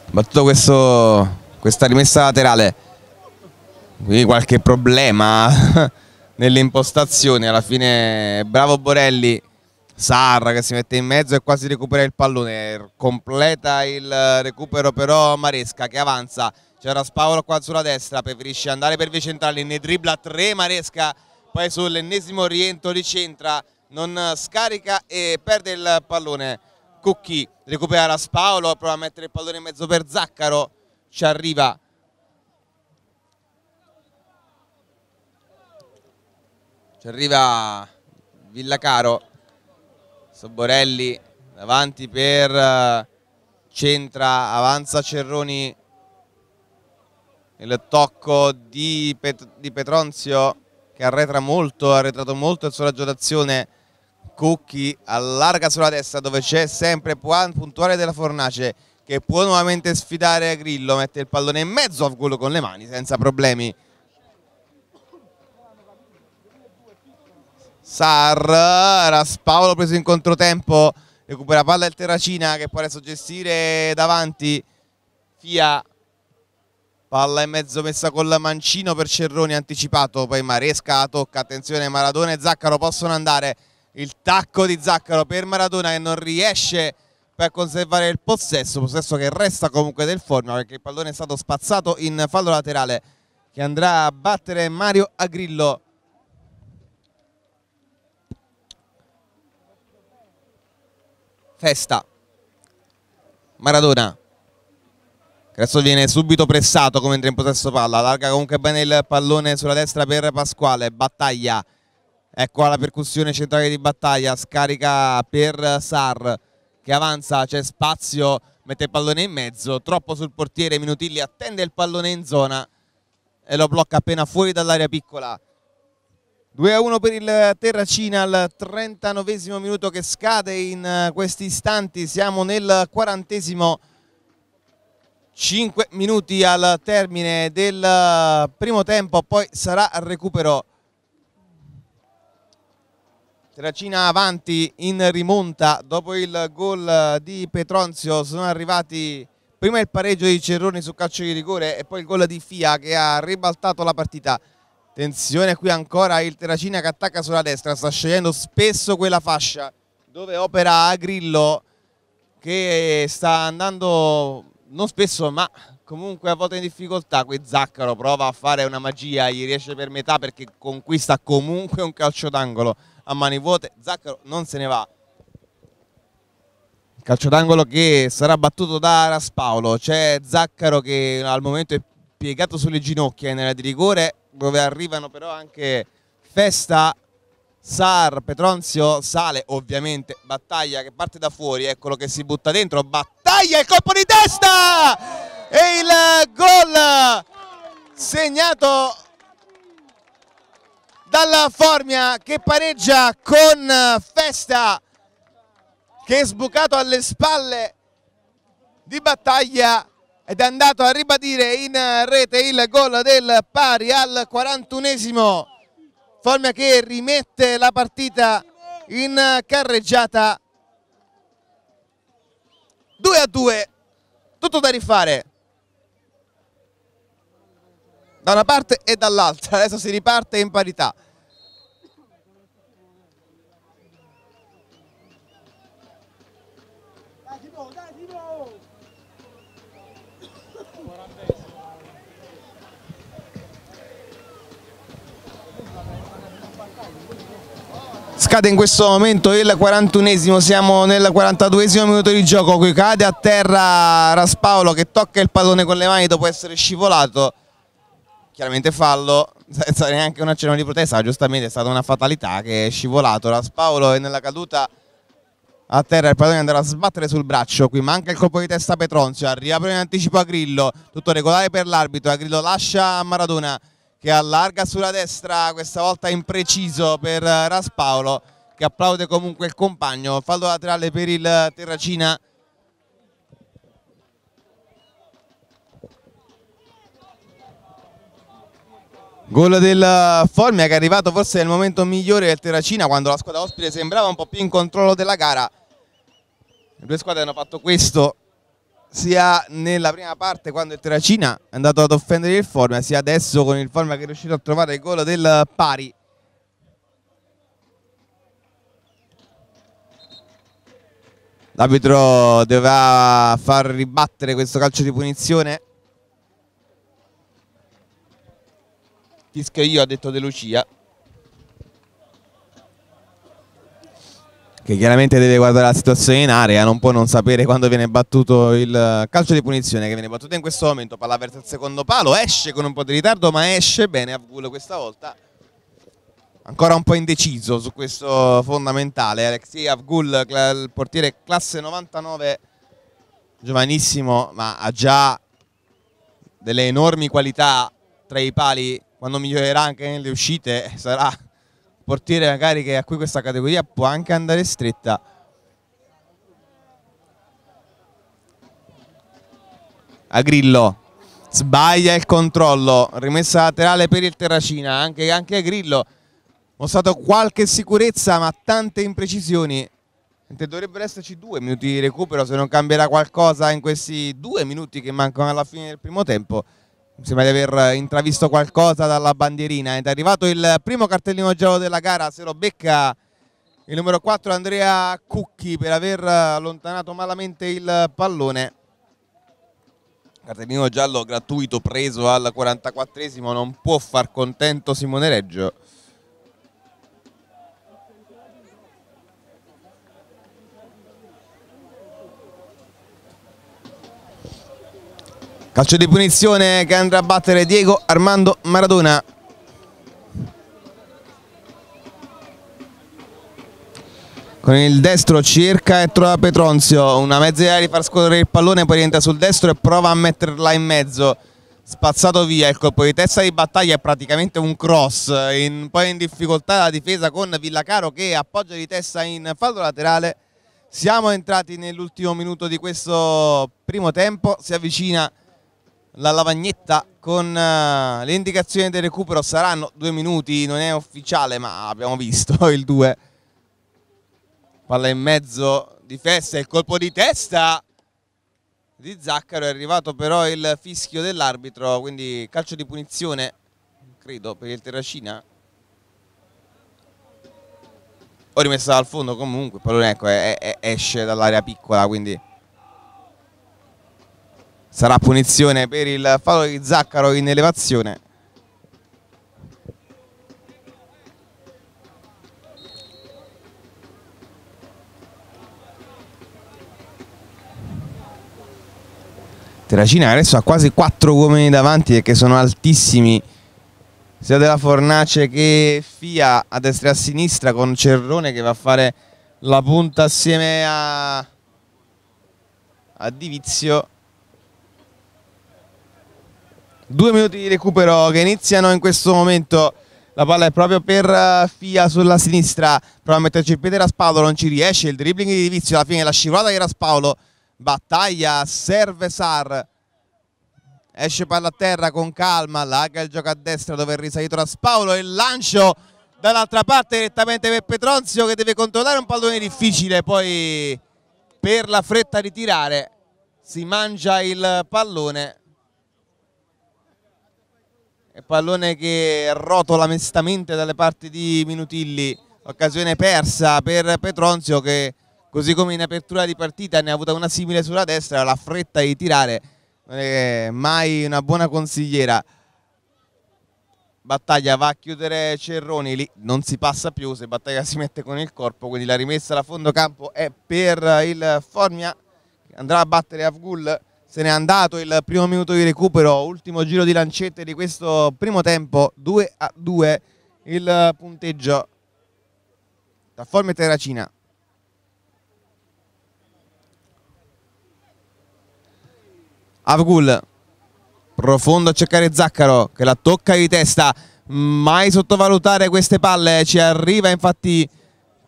Speaker 1: Battuto questo questa rimessa laterale qui qualche problema [laughs] nell'impostazione alla fine bravo Borelli Sarra che si mette in mezzo e quasi recupera il pallone completa il recupero però Maresca che avanza c'era Spaolo qua sulla destra preferisce andare per via centrale ne dribbla 3 Maresca poi sull'ennesimo rientro ricentra non scarica e perde il pallone Cucchi recupera Raspaolo prova a mettere il pallone in mezzo per Zaccaro ci arriva ci arriva Villacaro Soborelli davanti per centra avanza Cerroni il tocco di, Pet di Petronzio che arretra molto, ha arretrato molto il suo raggio d'azione Cucchi allarga sulla destra dove c'è sempre Puan puntuale della Fornace che può nuovamente sfidare Grillo, mette il pallone in mezzo a gol con le mani senza problemi. Sar, Raspaolo preso in controtempo, recupera palla il Terracina che può adesso gestire davanti, Fia, palla in mezzo messa col mancino per Cerroni anticipato, poi Maresca tocca, attenzione Maradona e Zaccaro possono andare, il tacco di Zaccaro per Maradona che non riesce a per conservare il possesso, possesso che resta comunque del Formula perché il pallone è stato spazzato in fallo laterale che andrà a battere Mario Agrillo. Festa, Maradona, Cresso viene subito pressato come entra in possesso palla, larga comunque bene il pallone sulla destra per Pasquale, battaglia, ecco la percussione centrale di battaglia, scarica per Sar, che avanza, c'è spazio, mette il pallone in mezzo, troppo sul portiere, Minutilli attende il pallone in zona e lo blocca appena fuori dall'area piccola. 2 a 1 per il Terracina al 39 minuto che scade in eh, questi istanti, siamo nel quarantesimo 5 minuti al termine del eh, primo tempo, poi sarà recupero Terracina avanti in rimonta dopo il gol di Petronzio sono arrivati prima il pareggio di Cerroni su calcio di rigore e poi il gol di Fia che ha ribaltato la partita Attenzione qui ancora il Terracina che attacca sulla destra, sta scegliendo spesso quella fascia dove opera Agrillo che sta andando non spesso ma comunque a volte in difficoltà. Qui Zaccaro prova a fare una magia, gli riesce per metà perché conquista comunque un calcio d'angolo a mani vuote, Zaccaro non se ne va. Calcio d'angolo che sarà battuto da Raspaolo, c'è Zaccaro che al momento è piegato sulle ginocchia in area di rigore, dove arrivano però anche Festa, Sar, Petronzio, sale ovviamente, Battaglia che parte da fuori, eccolo che si butta dentro, Battaglia, il colpo di testa! E il gol segnato dalla Formia che pareggia con eh, Festa che è sbucato alle spalle di battaglia ed è andato a ribadire in eh, rete il gol del pari al 41esimo Formia che rimette la partita in eh, carreggiata 2 a 2 tutto da rifare da una parte e dall'altra, adesso si riparte in parità. Scade in questo momento il 41esimo, siamo nel 42esimo minuto di gioco, qui cade a terra Raspaolo che tocca il pallone con le mani dopo essere scivolato chiaramente fallo, [laughs] senza neanche un accenno di protesta, giustamente è stata una fatalità che è scivolato, Raspaolo e nella caduta a terra il padrone andrà a sbattere sul braccio, qui manca il colpo di testa a Petronzio, prima in anticipo a Grillo, tutto regolare per l'arbitro, a Grillo lascia Maradona che allarga sulla destra, questa volta impreciso per Raspaolo eh, che applaude comunque il compagno, fallo laterale per il eh, Terracina Gol del Formia che è arrivato forse nel momento migliore del Terracina quando la squadra ospite sembrava un po' più in controllo della gara. Le due squadre hanno fatto questo sia nella prima parte quando il Terracina è andato ad offendere il Formia sia adesso con il Formia che è riuscito a trovare il gol del pari. L'arbitro doveva far ribattere questo calcio di punizione Ortiz io ha detto De Lucia che chiaramente deve guardare la situazione in area, non può non sapere quando viene battuto il eh, calcio di punizione che viene battuto in questo momento, palla verso il secondo palo, esce con un po' di ritardo ma esce bene a Vul questa volta. Ancora un po' indeciso su questo fondamentale, Alexei Avgul, il portiere classe 99, giovanissimo ma ha già delle enormi qualità tra i pali quando migliorerà anche nelle uscite [laughs] sarà un portiere magari che a cui questa categoria può anche andare stretta. Agrillo sbaglia il controllo, rimessa laterale per il Terracina, anche, anche a mostrato qualche sicurezza ma tante imprecisioni dovrebbero esserci due minuti di recupero se non cambierà qualcosa in questi due minuti che mancano alla fine del primo tempo mi sembra di aver eh, intravisto qualcosa dalla bandierina ed è arrivato il primo cartellino giallo della gara se lo becca il numero 4 Andrea Cucchi per aver eh, allontanato malamente il pallone cartellino giallo gratuito preso al 44esimo non può far contento Simone Reggio Calcio di punizione che andrà a battere Diego Armando Maradona. Con il destro cerca e trova Petronzio, una mezza idea di far scorrere il pallone, poi rientra sul destro e prova a metterla in mezzo. Spazzato via il colpo di testa di battaglia è praticamente un cross, in, poi in difficoltà la difesa con Villacaro che appoggia di testa in fallo laterale. Siamo entrati nell'ultimo minuto di questo primo tempo, si avvicina la lavagnetta con eh, le indicazioni del recupero saranno due minuti, non è ufficiale ma abbiamo visto [laughs] il 2. Palla in mezzo di Festa, il colpo di testa di Zaccaro, è arrivato però il fischio dell'arbitro, quindi calcio di punizione credo per il Terracina. Ho rimessa dal fondo comunque, pallone ecco, è, è, esce dall'area piccola quindi sarà punizione per il fallo di Zaccaro in elevazione. Terracina adesso ha quasi 4 uomini davanti e che sono altissimi sia della Fornace che Fia a destra e a sinistra con Cerrone che va a fare la punta assieme a, a Divizio Due minuti di recupero che iniziano in questo momento. La palla è proprio per eh, Fia sulla sinistra. Prova a metterci il piede Raspaolo, non ci riesce. Il dribbling di Divizio, alla fine la scivolata di Raspaolo. Battaglia, serve Sar. Esce palla a terra con calma, laga il gioco a destra dove è risalito Raspaolo il lancio dall'altra parte direttamente per Petronzio che deve controllare un pallone difficile, poi per la fretta di tirare si mangia il pallone pallone che rotola mestamente dalle parti di Minutilli, occasione persa per Petronzio che così come in apertura di partita ne ha avuta una simile sulla destra, la fretta di tirare non è mai una buona consigliera. Battaglia va a chiudere Cerroni, lì non si passa più se Battaglia si mette con il corpo, quindi la rimessa da fondo campo è per il Formia, andrà a battere Avgul se n'è andato il primo minuto di recupero, ultimo giro di lancette di questo primo tempo, 2 a 2 il punteggio da Forme Terracina. Avgul, profondo a cercare Zaccaro che la tocca di testa, mai sottovalutare queste palle, ci arriva infatti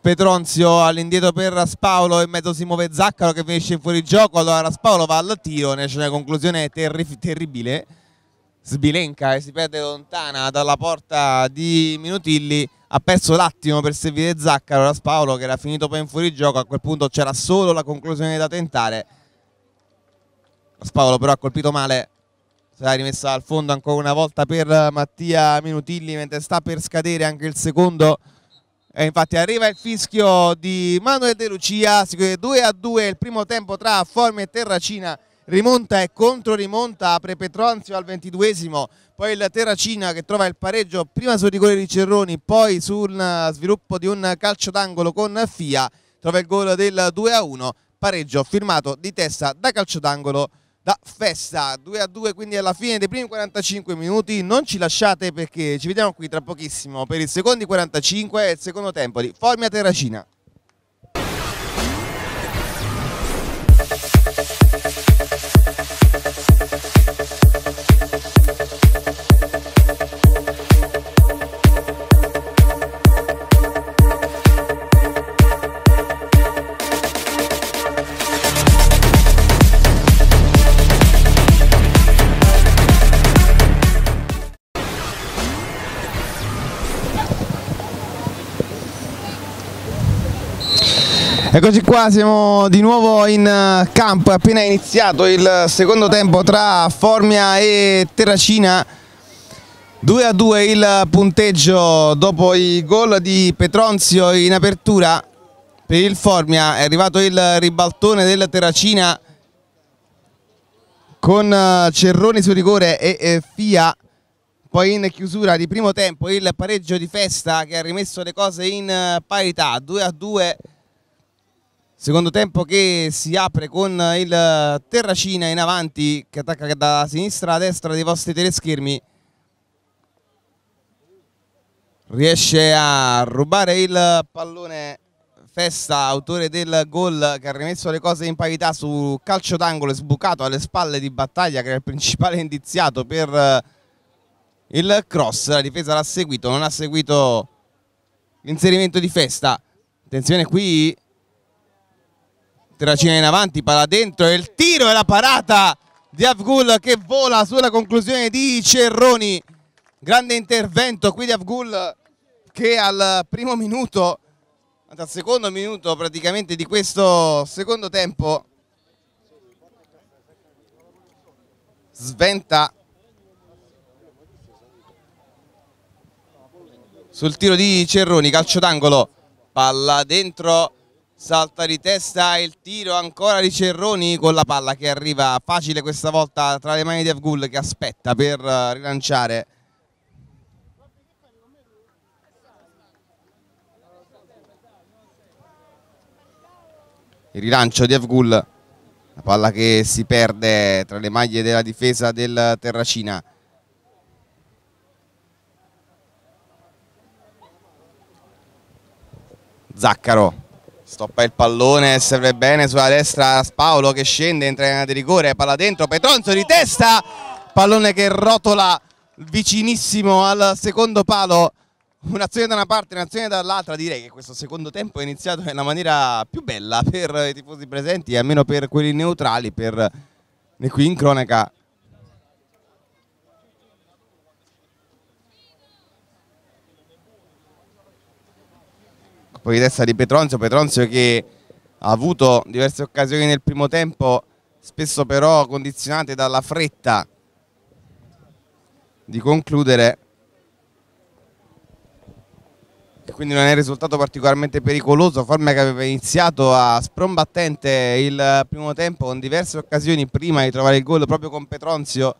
Speaker 1: Petronzio all'indietro per Raspaolo in mezzo si muove Zaccaro che finisce in fuori gioco allora Raspaolo va al tiro ne c'è una conclusione terri terribile sbilenca e si perde lontana dalla porta di Minutilli ha perso l'attimo per servire Zaccaro Raspaolo che era finito poi in fuori gioco a quel punto c'era solo la conclusione da tentare Raspaolo però ha colpito male sarà rimessa al fondo ancora una volta per Mattia Minutilli mentre sta per scadere anche il secondo e infatti arriva il fischio di Manuel De Lucia, si chiude 2 a 2 il primo tempo tra Forme e Terracina, rimonta e controrimonta, apre Petronzio al ventiduesimo, poi il Terracina che trova il pareggio prima sul rigore di Cerroni, poi sul eh, sviluppo di un calcio d'angolo con Fia, trova il gol del 2 a 1, pareggio firmato di testa da calcio d'angolo la festa 2 a 2 quindi alla fine dei primi 45 minuti non ci lasciate perché ci vediamo qui tra pochissimo per i secondi 45 e il secondo tempo di Formia Terracina Eccoci qua, siamo di nuovo in eh, campo, è appena iniziato il secondo tempo tra Formia e Terracina. 2 a 2 il punteggio dopo i gol di Petronzio in apertura per il Formia, è arrivato il ribaltone del Terracina con eh, Cerroni su rigore e Fia. Poi in chiusura di primo tempo il pareggio di festa che ha rimesso le cose in eh, parità 2 a 2 Secondo tempo che si apre con il Terracina in avanti che attacca da sinistra a destra dei vostri teleschermi. Riesce a rubare il pallone Festa, autore del gol che ha rimesso le cose in parità su calcio d'angolo sbucato alle spalle di Battaglia che era il principale indiziato per eh, il cross. La difesa l'ha seguito, non ha seguito l'inserimento di Festa. Attenzione qui Terracina in avanti, palla dentro e il tiro e la parata di Avgul che vola sulla conclusione di Cerroni. Grande intervento qui di Avgul che al primo minuto, al secondo minuto praticamente di questo secondo tempo sventa sul tiro di Cerroni, calcio d'angolo, palla dentro Salta di testa il tiro ancora di Cerroni con la palla che arriva facile questa volta tra le mani di Avgul che aspetta per eh, rilanciare. Il rilancio di Avgul, la palla che si perde tra le maglie della difesa del Terracina. Zaccaro Stoppa il pallone, serve bene sulla destra Spaolo che scende, entra in area di rigore, palla dentro, Petronzo di testa, pallone che rotola vicinissimo al secondo palo. Un'azione da una parte, un'azione dall'altra, direi che questo secondo tempo è iniziato nella maniera più bella per i tifosi presenti almeno per quelli neutrali, per qui in cronaca colpo di testa di Petronzio, Petronzio che ha avuto diverse occasioni nel primo tempo, spesso però condizionate dalla fretta di concludere quindi non è risultato particolarmente pericoloso Forma che aveva iniziato a sprombattente il primo tempo con diverse occasioni prima di trovare il gol proprio con Petronzio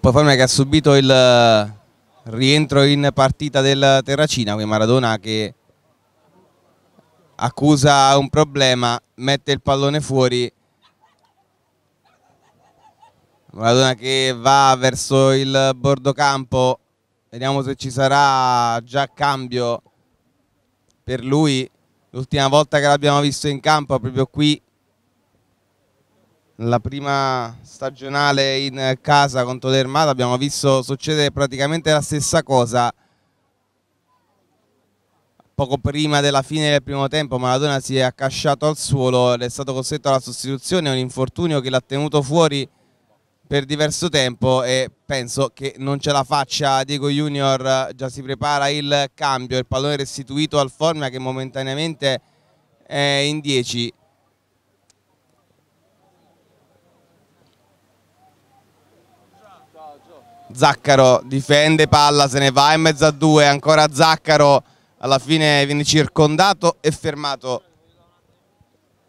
Speaker 1: Poi che ha subito il eh, rientro in partita del Terracina, qui Maradona che accusa un problema, mette il pallone fuori. Maradona che va verso il bordo campo, vediamo se ci sarà già cambio per lui. L'ultima volta che l'abbiamo visto in campo proprio qui la prima stagionale in casa contro l'Ermata abbiamo visto succedere praticamente la stessa cosa poco prima della fine del primo tempo Maradona si è accasciato al suolo ed è stato costretto alla sostituzione un infortunio che l'ha tenuto fuori per diverso tempo e penso che non ce la faccia Diego Junior già si prepara il cambio il pallone restituito al Formia che momentaneamente è in 10 Zaccaro difende, palla se ne va in mezzo a due, ancora Zaccaro alla fine viene circondato e fermato.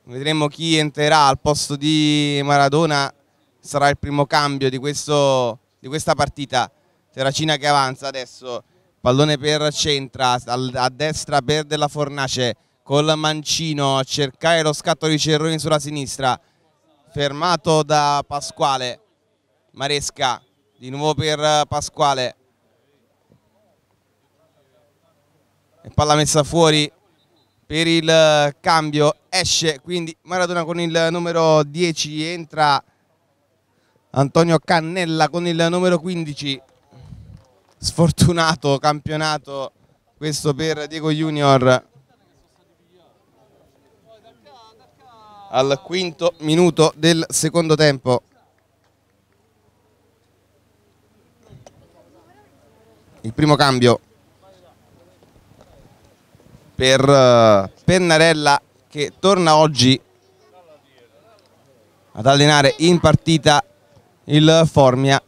Speaker 1: Vedremo chi entrerà al posto di Maradona, sarà il primo cambio di, questo, di questa partita. Terracina che avanza adesso, pallone per centra, a destra per Della Fornace, col Mancino a cercare lo scatto di Cerroni sulla sinistra, fermato da Pasquale, Maresca di nuovo per eh, Pasquale e palla messa fuori per il eh, cambio esce quindi Maradona con il numero 10 entra Antonio Cannella con il numero 15 sfortunato campionato questo per Diego Junior al quinto minuto del secondo tempo il primo cambio per eh, Pennarella che torna oggi ad allenare in partita il Formia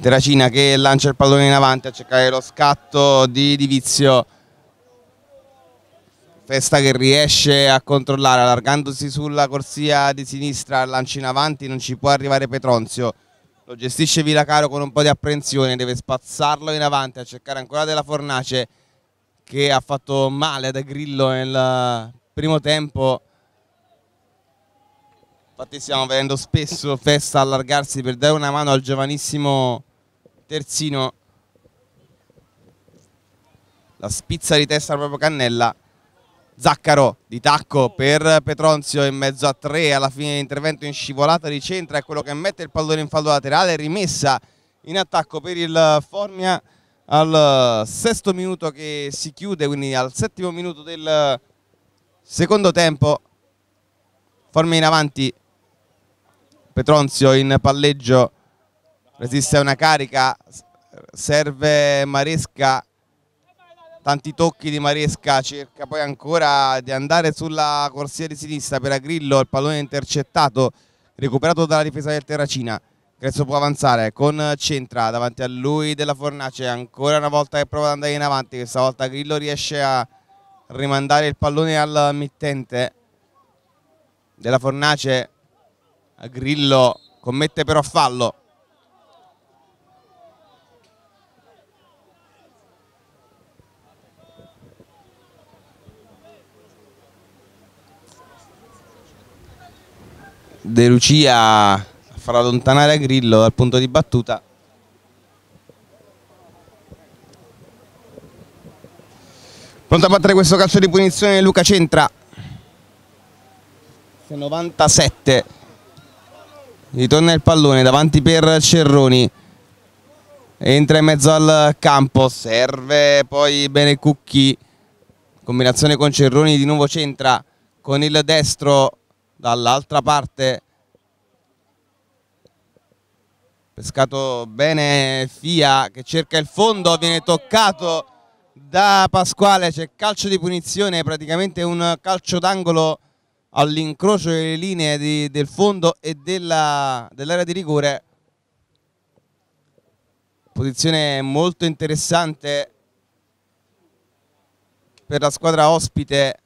Speaker 1: Terracina che lancia il pallone in avanti a cercare lo scatto di Divizio Festa che riesce a controllare allargandosi sulla corsia di sinistra, lancio in avanti, non ci può arrivare Petronzio. Lo gestisce Vilacaro con un po' di apprensione, deve spazzarlo in avanti a cercare ancora della Fornace che ha fatto male da Grillo nel primo tempo. Infatti stiamo vedendo spesso Festa allargarsi per dare una mano al giovanissimo terzino. La spizza di testa proprio Cannella. Zaccaro di tacco per Petronzio in mezzo a tre, alla fine dell'intervento in scivolata di centra è quello che mette il pallone in fallo laterale, rimessa in attacco per il Formia al sesto minuto che si chiude, quindi al settimo minuto del secondo tempo. Formia in avanti, Petronzio in palleggio, resiste a una carica, serve Maresca tanti tocchi di Maresca, cerca poi ancora di andare sulla corsia di sinistra per Agrillo, il pallone intercettato, recuperato dalla difesa del Terracina. Grezzo può avanzare con Centra davanti a lui della Fornace, ancora una volta che prova ad andare in avanti, questa volta Grillo riesce a rimandare il pallone al mittente della Fornace, Grillo commette però fallo De Lucia farà allontanare Grillo dal punto di battuta pronto a battere questo calcio di punizione Luca Centra 97 ritorna il pallone davanti per Cerroni entra in mezzo al campo serve poi bene Cucchi combinazione con Cerroni di nuovo centra con il destro dall'altra parte pescato bene Fia che cerca il fondo viene toccato da Pasquale c'è calcio di punizione praticamente un calcio d'angolo all'incrocio delle linee di, del fondo e dell'area dell di rigore posizione molto interessante per la squadra ospite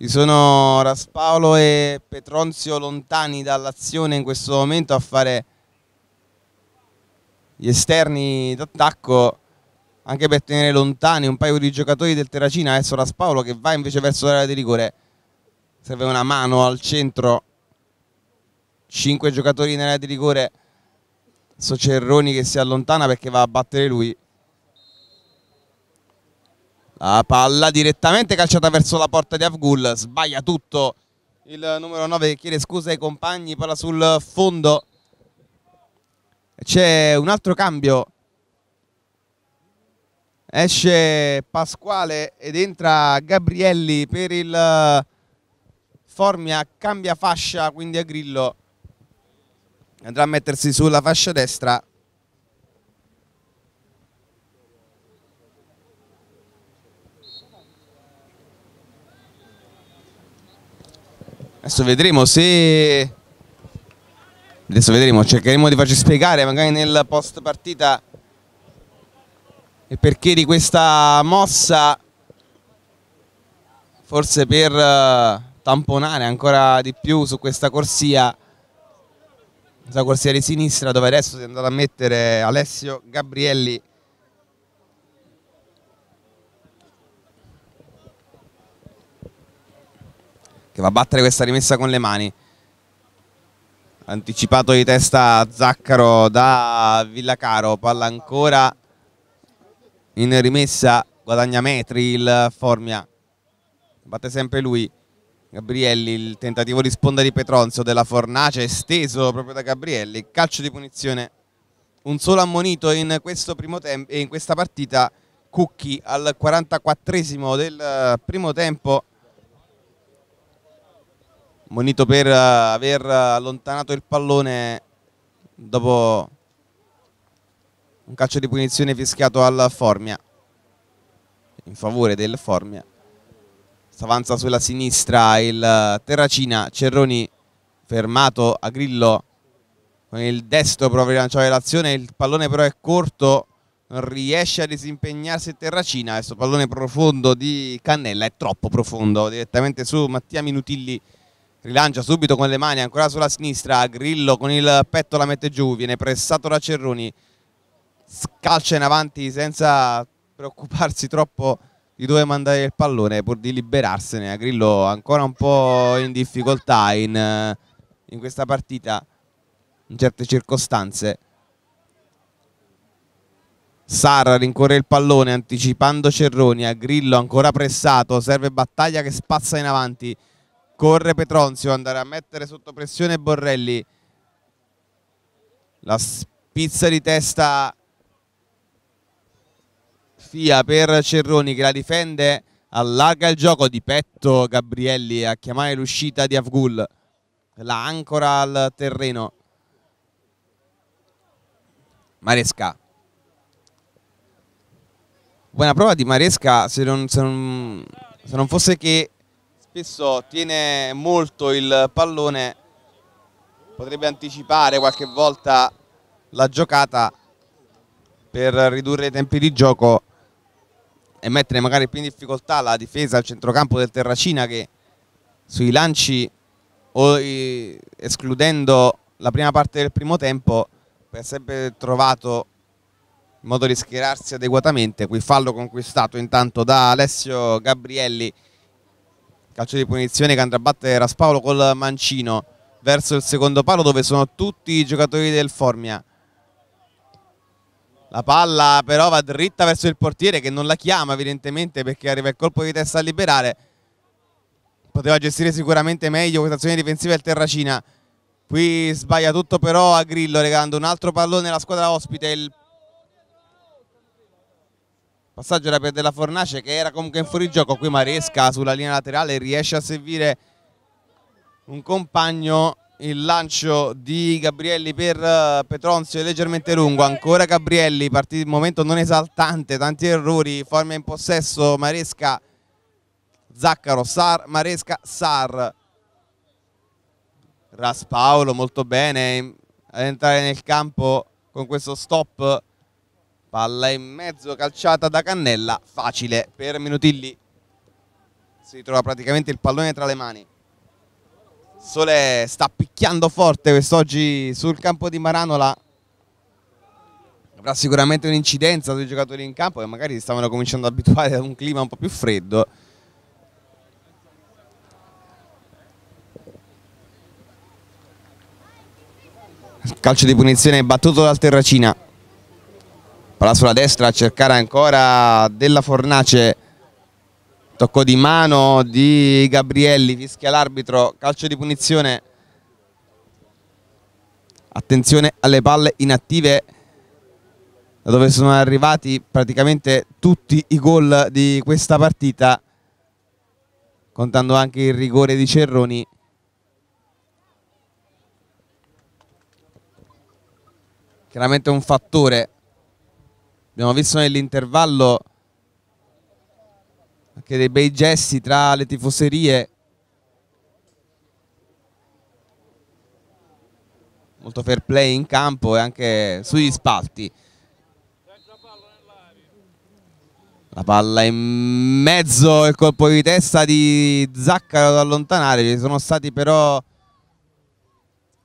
Speaker 1: Io sono Raspaolo e Petronzio lontani dall'azione in questo momento a fare gli esterni d'attacco anche per tenere lontani un paio di giocatori del Terracina adesso Raspaolo che va invece verso l'area di rigore serve una mano al centro 5 giocatori in area di rigore Socerroni che si allontana perché va a battere lui la palla direttamente calciata verso la porta di Avgul, sbaglia tutto il numero 9 che chiede scusa ai compagni, palla sul fondo. C'è un altro cambio. Esce Pasquale ed entra Gabrielli per il eh, Formia, cambia fascia quindi a Grillo. Andrà a mettersi sulla fascia destra. Adesso vedremo se... Adesso vedremo, cercheremo di farci spiegare magari nel post partita il perché di questa mossa forse per eh, tamponare ancora di più su questa corsia questa corsia di sinistra dove adesso si è andato a mettere Alessio Gabrielli che va a battere questa rimessa con le mani. Anticipato di testa Zaccaro da Villacaro, palla ancora in rimessa, guadagna metri il Formia, batte sempre lui. Gabrielli, il tentativo di sponda di Petronzo della Fornace esteso proprio da Gabrielli, calcio di punizione. Un solo ammonito in questo primo tempo e in questa partita Cucchi al 44 esimo del eh, primo tempo monito per eh, aver allontanato il pallone dopo un calcio di punizione fischiato al Formia in favore del Formia S'avanza sulla sinistra il eh, Terracina Cerroni fermato a Grillo con il destro prova a rilanciare l'azione il pallone però è corto non riesce a disimpegnarsi Terracina questo pallone profondo di Cannella è troppo profondo direttamente su Mattia Minutilli rilancia subito con le mani ancora sulla sinistra, Grillo con il petto la mette giù, viene pressato da Cerroni, scalcia in avanti senza preoccuparsi troppo di dove mandare il pallone pur di liberarsene, Grillo ancora un po' in difficoltà in, in questa partita in certe circostanze. Sarra rincorre il pallone anticipando Cerroni, a Grillo ancora pressato, serve battaglia che spazza in avanti, corre Petronzio, andare a mettere sotto pressione Borrelli, la spizza di testa Fia per Cerroni che la difende, allarga il gioco di petto Gabrielli a chiamare l'uscita di Avgul la ancora al terreno. Maresca. Buona prova di Maresca se non, se non, se non fosse che spesso tiene molto il pallone, potrebbe anticipare qualche volta la giocata per ridurre i tempi di gioco e mettere magari più in difficoltà la difesa al centrocampo del Terracina che sui lanci o escludendo la prima parte del primo tempo per sempre trovato in modo di schierarsi adeguatamente qui fallo conquistato intanto da Alessio Gabrielli Calcio di punizione che andrà a battere Raspaolo col mancino verso il secondo palo dove sono tutti i giocatori del Formia. La palla però va dritta verso il portiere che non la chiama evidentemente perché arriva il colpo di testa a liberare. Poteva gestire sicuramente meglio questa azione difensiva il Terracina. Qui sbaglia tutto però a Grillo regalando un altro pallone alla squadra ospite. Il Passaggio rapido della Fornace che era comunque in fuorigioco, qui Maresca sulla linea laterale riesce a servire un compagno, il lancio di Gabrielli per eh, Petronzio è leggermente lungo, ancora Gabrielli, partito, momento non esaltante, tanti errori, forma in possesso, Maresca, Zaccaro, Sar, Maresca, Sar, Raspaolo molto bene ad entrare nel campo con questo stop Palla in mezzo, calciata da Cannella, facile per Minutilli. Si trova praticamente il pallone tra le mani. Sole sta picchiando forte quest'oggi sul campo di Maranola. Avrà sicuramente un'incidenza sui giocatori in campo che magari si stavano cominciando ad abituare a un clima un po' più freddo. Calcio di punizione battuto dal Terracina palla sulla destra a cercare ancora della Fornace tocco di mano di Gabrielli fischia l'arbitro calcio di punizione attenzione alle palle inattive da dove sono arrivati praticamente tutti i gol di questa partita contando anche il rigore di Cerroni chiaramente un fattore Abbiamo visto nell'intervallo anche dei bei gesti tra le tifoserie. Molto fair play in campo e anche sugli spalti. La palla in mezzo, il colpo di testa di Zaccaro ad allontanare, ci sono stati però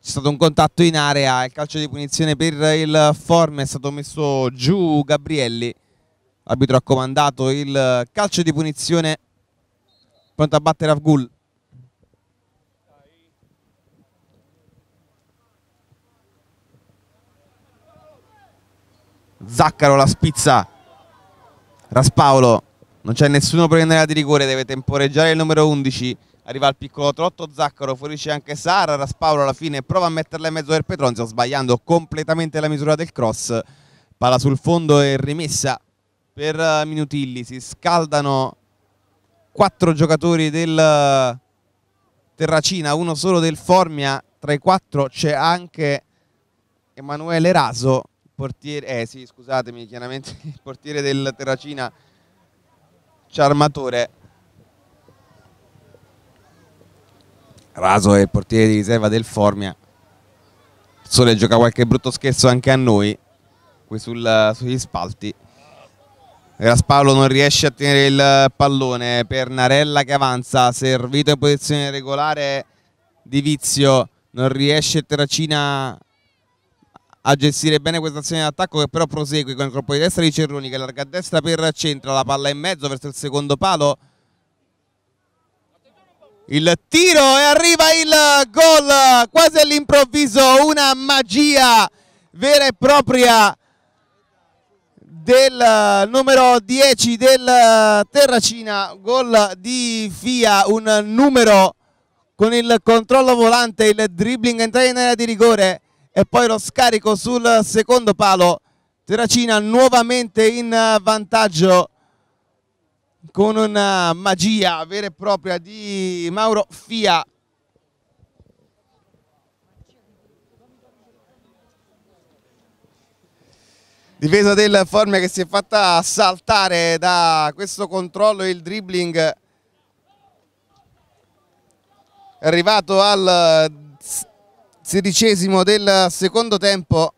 Speaker 1: c'è stato un contatto in area, il calcio di punizione per il Forme è stato messo giù Gabrielli, l'arbitro ha comandato il calcio di punizione, pronto a battere Afgul. Zaccaro la spizza, Raspaolo, non c'è nessuno per l'area di rigore, deve temporeggiare il numero 11 arriva al piccolo trotto, Zaccaro fuoriesce anche Sara, Raspaolo alla fine prova a metterla in mezzo del Petronzio sbagliando completamente la misura del cross, palla sul fondo e rimessa per eh, Minutilli, si scaldano quattro giocatori del eh, Terracina, uno solo del Formia, tra i quattro c'è anche Emanuele Raso, portiere, eh sì scusatemi chiaramente [laughs] il portiere del Terracina, armatore. Raso è il portiere di riserva del Formia. Sole gioca qualche brutto scherzo anche a noi, qui sul, eh, sugli spalti. Raspaolo non riesce a tenere il pallone, Pernarella che avanza, servito in posizione regolare di Vizio, non riesce Terracina a gestire bene questa azione d'attacco che però prosegue con il colpo di destra di Cerroni che larga a destra per centro, la palla in mezzo verso il secondo palo, il tiro e arriva il gol quasi all'improvviso, una magia vera e propria del numero 10 del Terracina, gol di Fia, un numero con il controllo volante, il dribbling entra in area di rigore e poi lo scarico sul secondo palo. Terracina nuovamente in vantaggio con una magia vera e propria di Mauro Fia. Difesa del Formia che si è fatta saltare da questo controllo il dribbling arrivato al sedicesimo del secondo tempo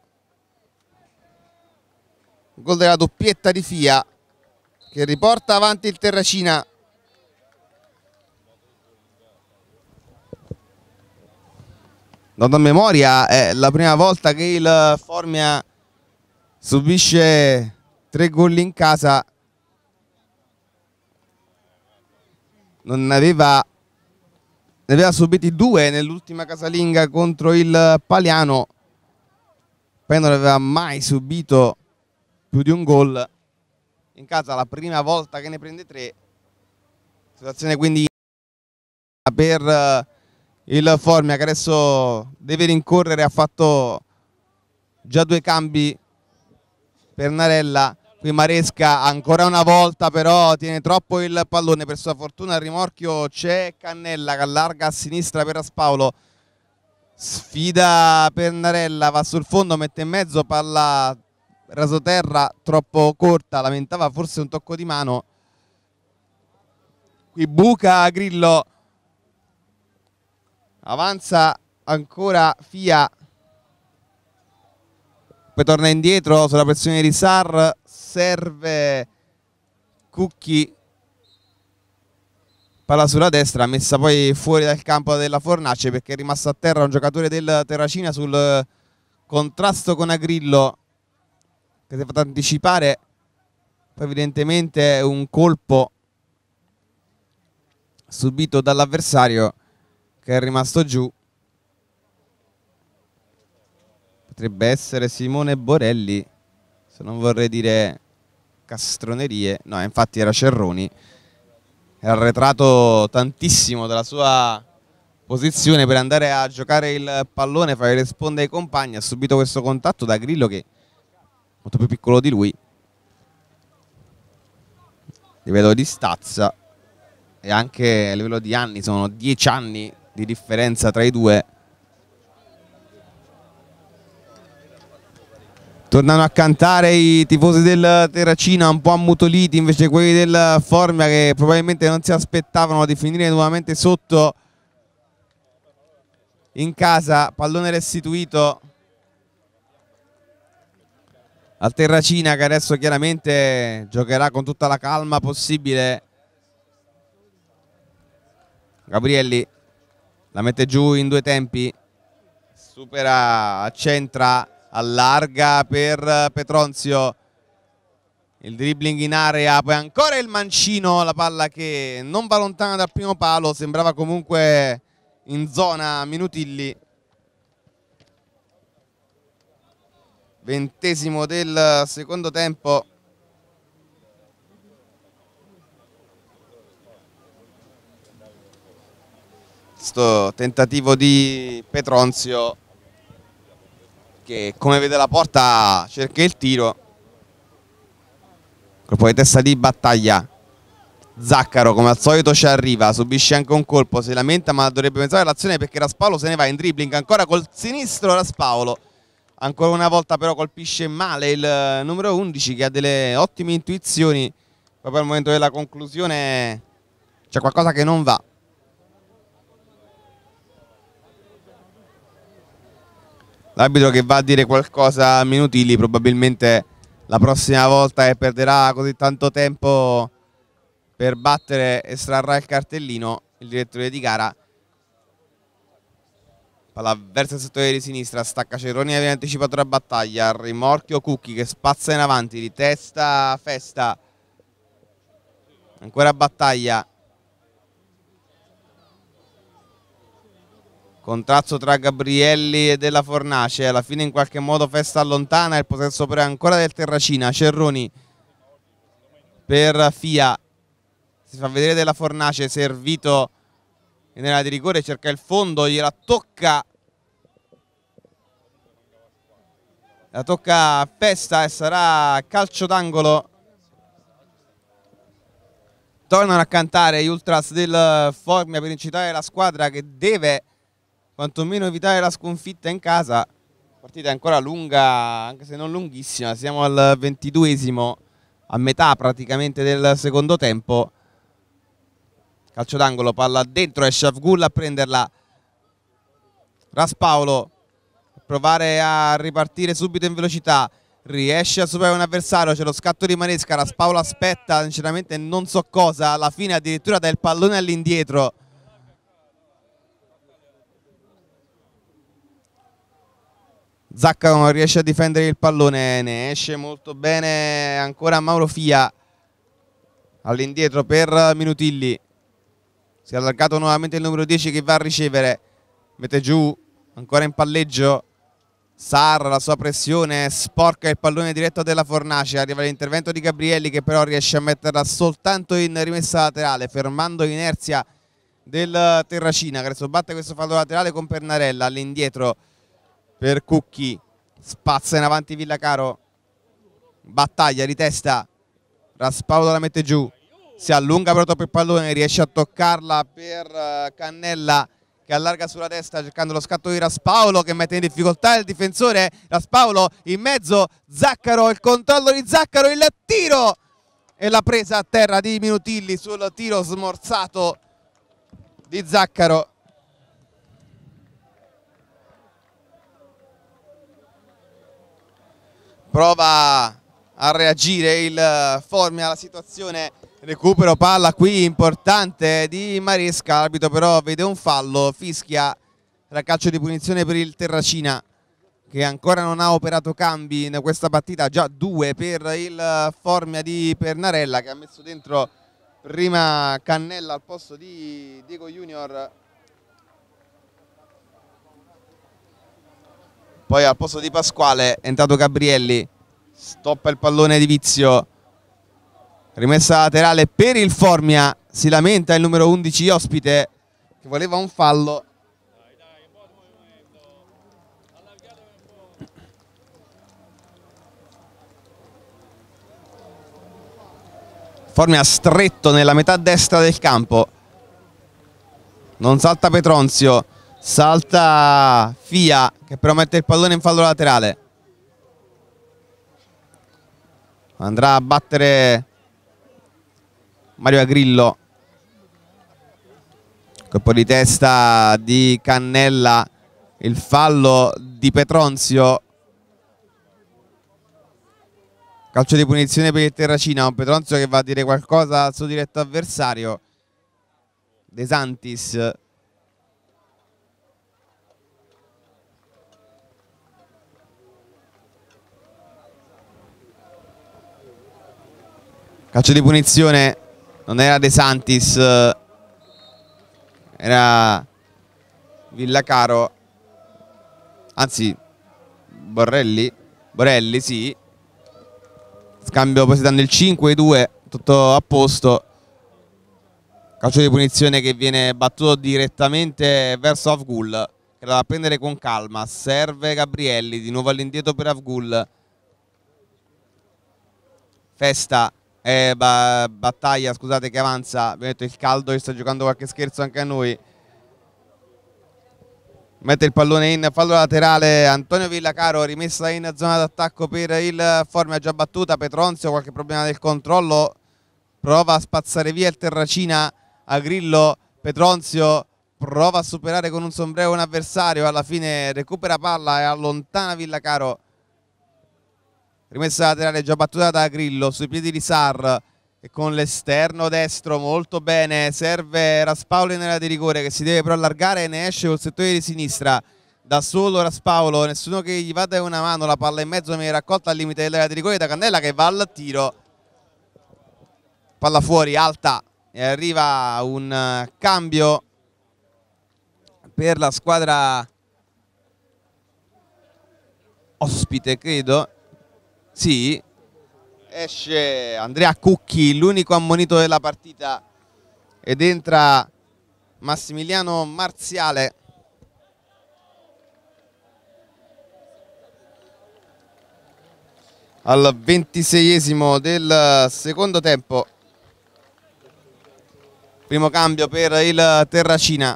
Speaker 1: gol della doppietta di Fia che riporta avanti il Terracina Vado a memoria, è la prima volta che il Formia subisce tre gol in casa. Non aveva, ne aveva subiti due nell'ultima casalinga contro il Paliano. Poi non aveva mai subito più di un gol in casa la prima volta che ne prende tre, situazione quindi per eh, il Formia che adesso deve rincorrere, ha fatto già due cambi per Narella, qui Maresca ancora una volta però tiene troppo il pallone, per sua fortuna al rimorchio c'è Cannella che allarga a sinistra per Aspaolo, sfida per Narella, va sul fondo, mette in mezzo, palla Rasoterra troppo corta, lamentava forse un tocco di mano. Qui buca Grillo, avanza ancora Fia, poi torna indietro sulla pressione di Sar, serve Cucchi, palla sulla destra, messa poi fuori dal campo della Fornace perché è rimasto a terra un giocatore del Terracina sul contrasto con Agrillo che si è fatto anticipare, poi evidentemente un colpo subito dall'avversario che è rimasto giù. Potrebbe essere Simone Borelli, se non vorrei dire castronerie, no infatti era Cerroni, è arretrato tantissimo dalla sua posizione per andare a giocare il pallone, fare risponde ai compagni, ha subito questo contatto da Grillo che molto più piccolo di lui a livello di stazza e anche a livello di anni sono 10 anni di differenza tra i due tornano a cantare i tifosi del Terracina un po' ammutoliti invece quelli del Formia che probabilmente non si aspettavano di finire nuovamente sotto in casa pallone restituito al Terracina che adesso chiaramente giocherà con tutta la calma possibile. Gabrielli la mette giù in due tempi, supera, a centra allarga per Petronzio. Il dribbling in area, poi ancora il mancino, la palla che non va lontana dal primo palo, sembrava comunque in zona Minutilli. ventesimo del secondo tempo questo tentativo di Petronzio che come vede la porta cerca il tiro colpo di testa di battaglia Zaccaro come al solito ci arriva subisce anche un colpo si lamenta ma dovrebbe pensare all'azione perché Raspaolo se ne va in dribbling ancora col sinistro Raspaolo Ancora una volta però colpisce male il eh, numero 11 che ha delle ottime intuizioni. Proprio al momento della conclusione c'è qualcosa che non va. L'arbitro che va a dire qualcosa a Minutili probabilmente la prossima volta che perderà così tanto tempo per battere estrarrà il cartellino il direttore di gara Palla verso il settore di sinistra, stacca Cerroni viene anticipato la battaglia, rimorchio Cucchi che spazza in avanti, di testa Festa, ancora battaglia. Contrazzo tra Gabrielli e della Fornace, alla fine in qualche modo Festa allontana, il possesso però ancora del Terracina, Cerroni per Fia, si fa vedere della Fornace, servito in area di rigore, cerca il fondo, gliela tocca la tocca a Festa e sarà calcio d'angolo tornano a cantare gli ultras del Formia per incitare la squadra che deve quantomeno evitare la sconfitta in casa partita ancora lunga anche se non lunghissima siamo al ventiduesimo a metà praticamente del secondo tempo calcio d'angolo, palla dentro, è Shafgul a prenderla, Raspaolo a provare a ripartire subito in velocità, riesce a superare un avversario, c'è lo scatto di Manesca, Raspaolo aspetta sinceramente non so cosa, alla fine addirittura dà il pallone all'indietro. Zacca non riesce a difendere il pallone, ne esce molto bene ancora Mauro Fia all'indietro per Minutilli si è allargato nuovamente il numero 10 che va a ricevere, mette giù, ancora in palleggio, Sarra la sua pressione sporca il pallone diretto della Fornace, arriva l'intervento di Gabrielli che però riesce a metterla soltanto in rimessa laterale, fermando l'inerzia del Terracina che adesso batte questo fallo laterale con Pernarella all'indietro per Cucchi, spazza in avanti Villacaro, battaglia di testa, Raspaudo la mette giù, si allunga però il pallone, riesce a toccarla per eh, Cannella che allarga sulla destra cercando lo scatto di Raspaolo che mette in difficoltà il difensore, Raspaolo in mezzo, Zaccaro, il controllo di Zaccaro, il tiro e la presa a terra di Minutilli sul tiro smorzato di Zaccaro. Prova a reagire il eh, Formia alla situazione Recupero palla qui importante di Maresca, l'arbitro però vede un fallo, fischia la calcio di punizione per il Terracina che ancora non ha operato cambi in questa partita, già due per il Formia di Pernarella che ha messo dentro prima Cannella al posto di Diego Junior poi al posto di Pasquale è entrato Gabrielli stoppa il pallone di Vizio Rimessa laterale per il Formia, si lamenta il numero 11 ospite che voleva un fallo. Formia stretto nella metà destra del campo. Non salta Petronzio, salta Fia che però mette il pallone in fallo laterale. Andrà a battere Mario Agrillo colpo di testa di Cannella il fallo di Petronzio calcio di punizione per il Terracina un Petronzio che va a dire qualcosa al suo diretto avversario De Santis calcio di punizione non era De Santis, eh, era Villacaro, anzi Borrelli, Borelli sì, scambio poi si danno il 5, 2, tutto a posto, calcio di punizione che viene battuto direttamente verso Avgul, che la va a prendere con calma, serve Gabrielli, di nuovo all'indietro per Avgul, Festa eh, ba battaglia scusate che avanza, abbiamo detto il caldo che sta giocando qualche scherzo anche a noi mette il pallone in fallo laterale Antonio Villacaro rimessa in zona d'attacco per il Formia già battuta Petronzio qualche problema del controllo prova a spazzare via il Terracina a Grillo Petronzio prova a superare con un sombrero un avversario alla fine recupera palla e allontana Villacaro rimessa laterale già battuta da Grillo sui piedi di Sar e con l'esterno destro molto bene serve Raspaolo in area di rigore che si deve però allargare e ne esce col settore di sinistra da solo Raspaolo, nessuno che gli vada una mano, la palla in mezzo viene raccolta al limite dell'area di rigore da Candela che va al tiro palla fuori alta e arriva un eh, cambio per la squadra ospite credo sì, esce Andrea Cucchi, l'unico ammonito della partita ed entra Massimiliano Marziale. Al ventiseiesimo del secondo tempo. Primo cambio per il Terracina.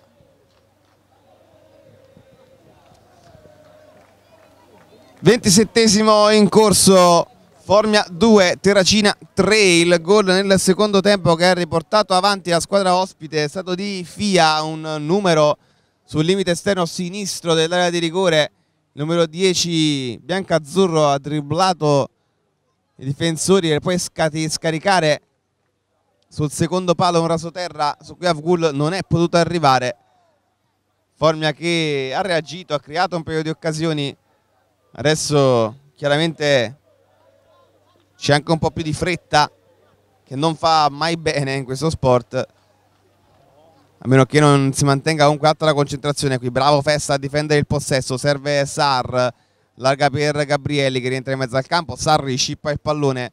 Speaker 1: 27 esimo in corso Formia 2, Terracina 3, il gol nel secondo tempo che ha riportato avanti la squadra ospite, è stato di Fia un numero sul limite esterno sinistro dell'area di rigore, numero 10 Biancazzurro ha dribblato i difensori per poi scaricare sul secondo palo un raso terra su cui Avgul non è potuto arrivare. Formia che ha reagito, ha creato un paio di occasioni Adesso chiaramente c'è anche un po' più di fretta che non fa mai bene in questo sport a meno che non si mantenga comunque alta la concentrazione qui bravo Festa a difendere il possesso serve Sar larga per Gabrielli che rientra in mezzo al campo Sarri scippa il pallone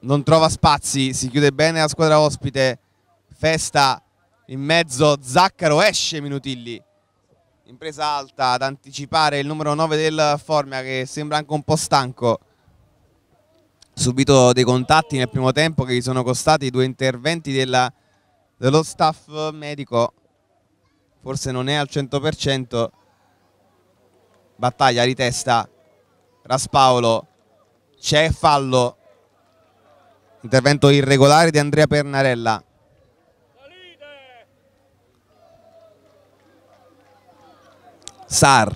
Speaker 1: non trova spazi si chiude bene la squadra ospite Festa in mezzo Zaccaro esce Minutilli impresa alta ad anticipare il numero 9 del Formia che sembra anche un po' stanco subito dei contatti nel primo tempo che gli sono costati due interventi della, dello staff medico forse non è al 100% battaglia di testa Raspaolo c'è fallo intervento irregolare di Andrea Pernarella Sar,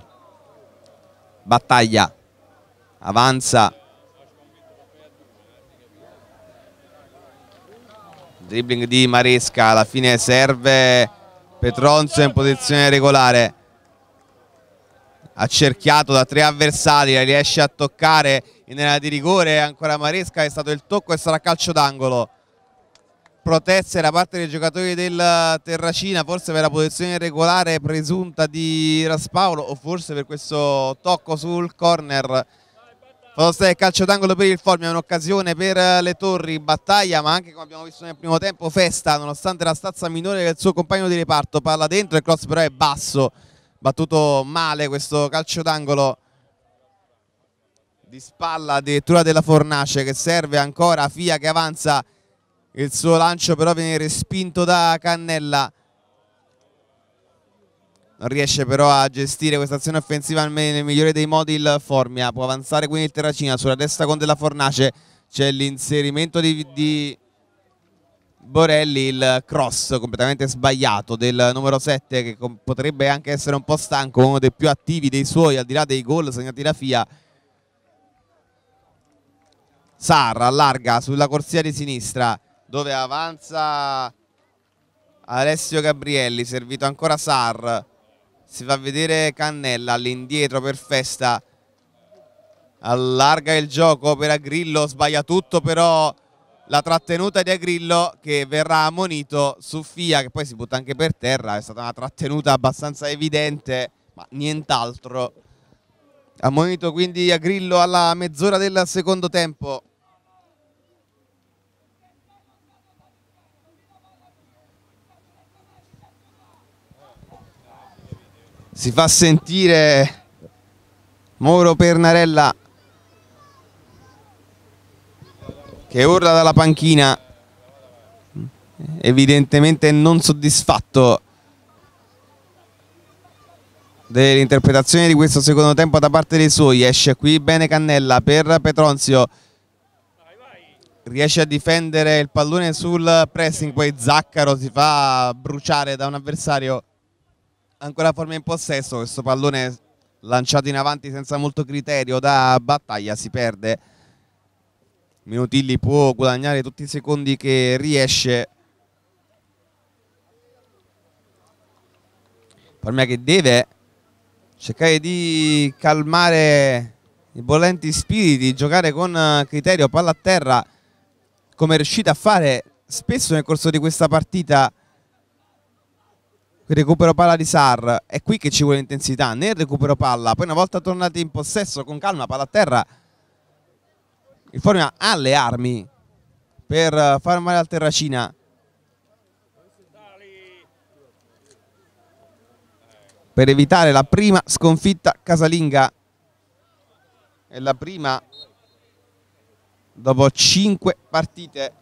Speaker 1: battaglia, avanza. Dribbling di Maresca, alla fine serve Petronzo in posizione regolare. Accerchiato da tre avversari, riesce a toccare in area di rigore, ancora Maresca è stato il tocco e sarà calcio d'angolo proteste da parte dei giocatori del eh, Terracina, forse per la posizione regolare presunta di Raspaolo o forse per questo tocco sul corner. Fotostè calcio d'angolo per il Formia, un'occasione per eh, le torri, battaglia ma anche come abbiamo visto nel primo tempo festa nonostante la stazza minore del suo compagno di reparto, palla dentro, il cross però è basso, battuto male questo calcio d'angolo di spalla addirittura della Fornace che serve ancora Fia che avanza il suo lancio però viene respinto da Cannella non riesce però a gestire questa azione offensiva nel migliore dei modi il Formia può avanzare quindi il Terracina sulla destra con Della Fornace c'è l'inserimento di, di, Borelli il cross completamente sbagliato del numero 7 che potrebbe anche essere un po' stanco uno dei più attivi dei suoi al di là dei gol segnati da Fia Sarra allarga sulla corsia di sinistra dove avanza Alessio Gabrielli, servito ancora Sar, si fa vedere Cannella all'indietro per Festa, allarga il gioco per Agrillo, sbaglia tutto però la trattenuta di Agrillo che verrà ammonito su Fia che poi si butta anche per terra, è stata una trattenuta abbastanza evidente ma nient'altro. Ammonito quindi Agrillo alla mezz'ora del secondo tempo. si fa sentire Moro Pernarella che urla dalla panchina evidentemente non soddisfatto dell'interpretazione di questo secondo tempo da parte dei suoi esce qui bene Cannella per Petronzio riesce a difendere il pallone sul pressing poi Zaccaro si fa bruciare da un avversario ancora forma in possesso, questo pallone lanciato in avanti senza molto criterio da battaglia si perde. Minutilli può guadagnare tutti i secondi che riesce. Parmia che deve cercare di calmare i bollenti spiriti, giocare con criterio palla a terra come è riuscita a fare spesso nel corso di questa partita recupero palla di Sar, è qui che ci vuole intensità, nel recupero palla, poi una volta tornati in possesso con calma, palla a terra, il Formia ha le armi per eh, far male al Terracina. Per evitare la prima sconfitta casalinga è la prima dopo cinque partite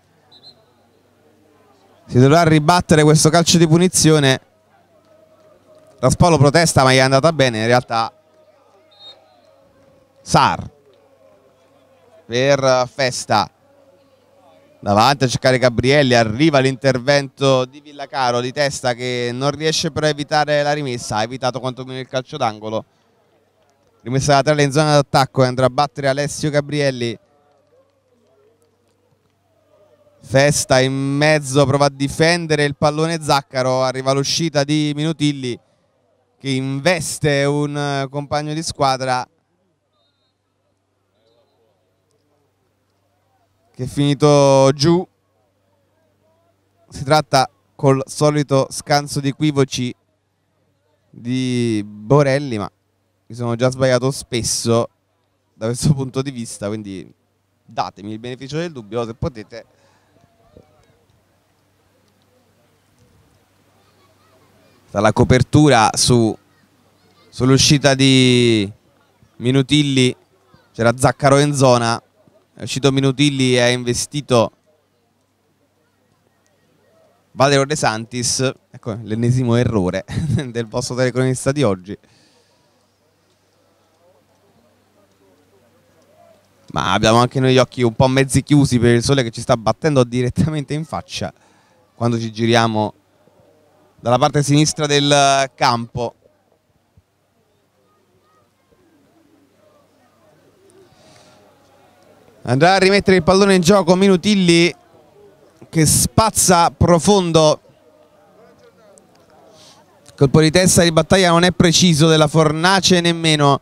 Speaker 1: si dovrà ribattere questo calcio di punizione Raspolo protesta ma gli è andata bene, in realtà Sar per Festa davanti a cercare Gabrielli, arriva l'intervento di Villacaro di testa che non riesce però a evitare la rimessa, ha evitato quantomeno il calcio d'angolo. Rimessa laterale in zona d'attacco e andrà a battere Alessio Gabrielli. Festa in mezzo, prova a difendere il pallone Zaccaro, arriva l'uscita di Minutilli che investe un eh, compagno di squadra che è finito giù si tratta col solito scanso di equivoci di Borelli ma mi sono già sbagliato spesso da questo [laughs] punto di vista quindi datemi il beneficio del dubbio se potete dalla copertura su, sull'uscita di Minutilli, c'era Zaccaro in zona, è uscito Minutilli e ha investito Valero De Santis, ecco l'ennesimo errore [laughs] del vostro telecronista di oggi. Ma abbiamo anche noi gli occhi un po' mezzi chiusi per il sole che ci sta battendo direttamente in faccia quando ci giriamo dalla parte sinistra del eh, campo. Andrà a rimettere il pallone in gioco Minutilli che spazza profondo. Colpo di testa di battaglia non è preciso della Fornace nemmeno.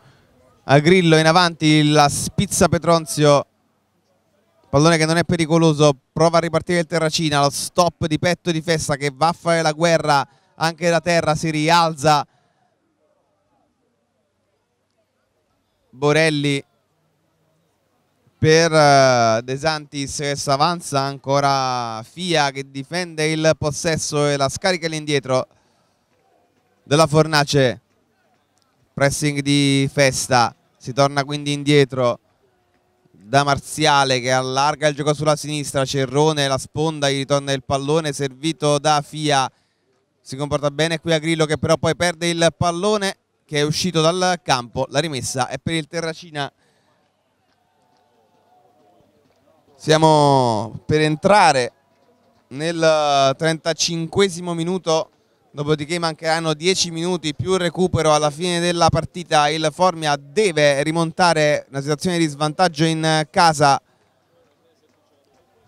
Speaker 1: A Grillo in avanti la spizza Petronzio Pallone che non è pericoloso, prova a ripartire il Terracina, lo stop di petto di festa che va a fare la guerra anche da terra, si rialza. Borelli per eh, De Santis che avanza, ancora Fia che difende il possesso e la scarica all'indietro della Fornace. Pressing di Festa, si torna quindi indietro da Marziale che allarga il gioco sulla sinistra, Cerrone la sponda, gli ritorna il pallone servito da Fia, si comporta bene qui a Grillo che però poi perde il pallone che è uscito dal campo, la rimessa è per il Terracina. Siamo per entrare nel 35 minuto dopodiché mancheranno 10 minuti più recupero alla fine della partita, il Formia deve rimontare una situazione di svantaggio in casa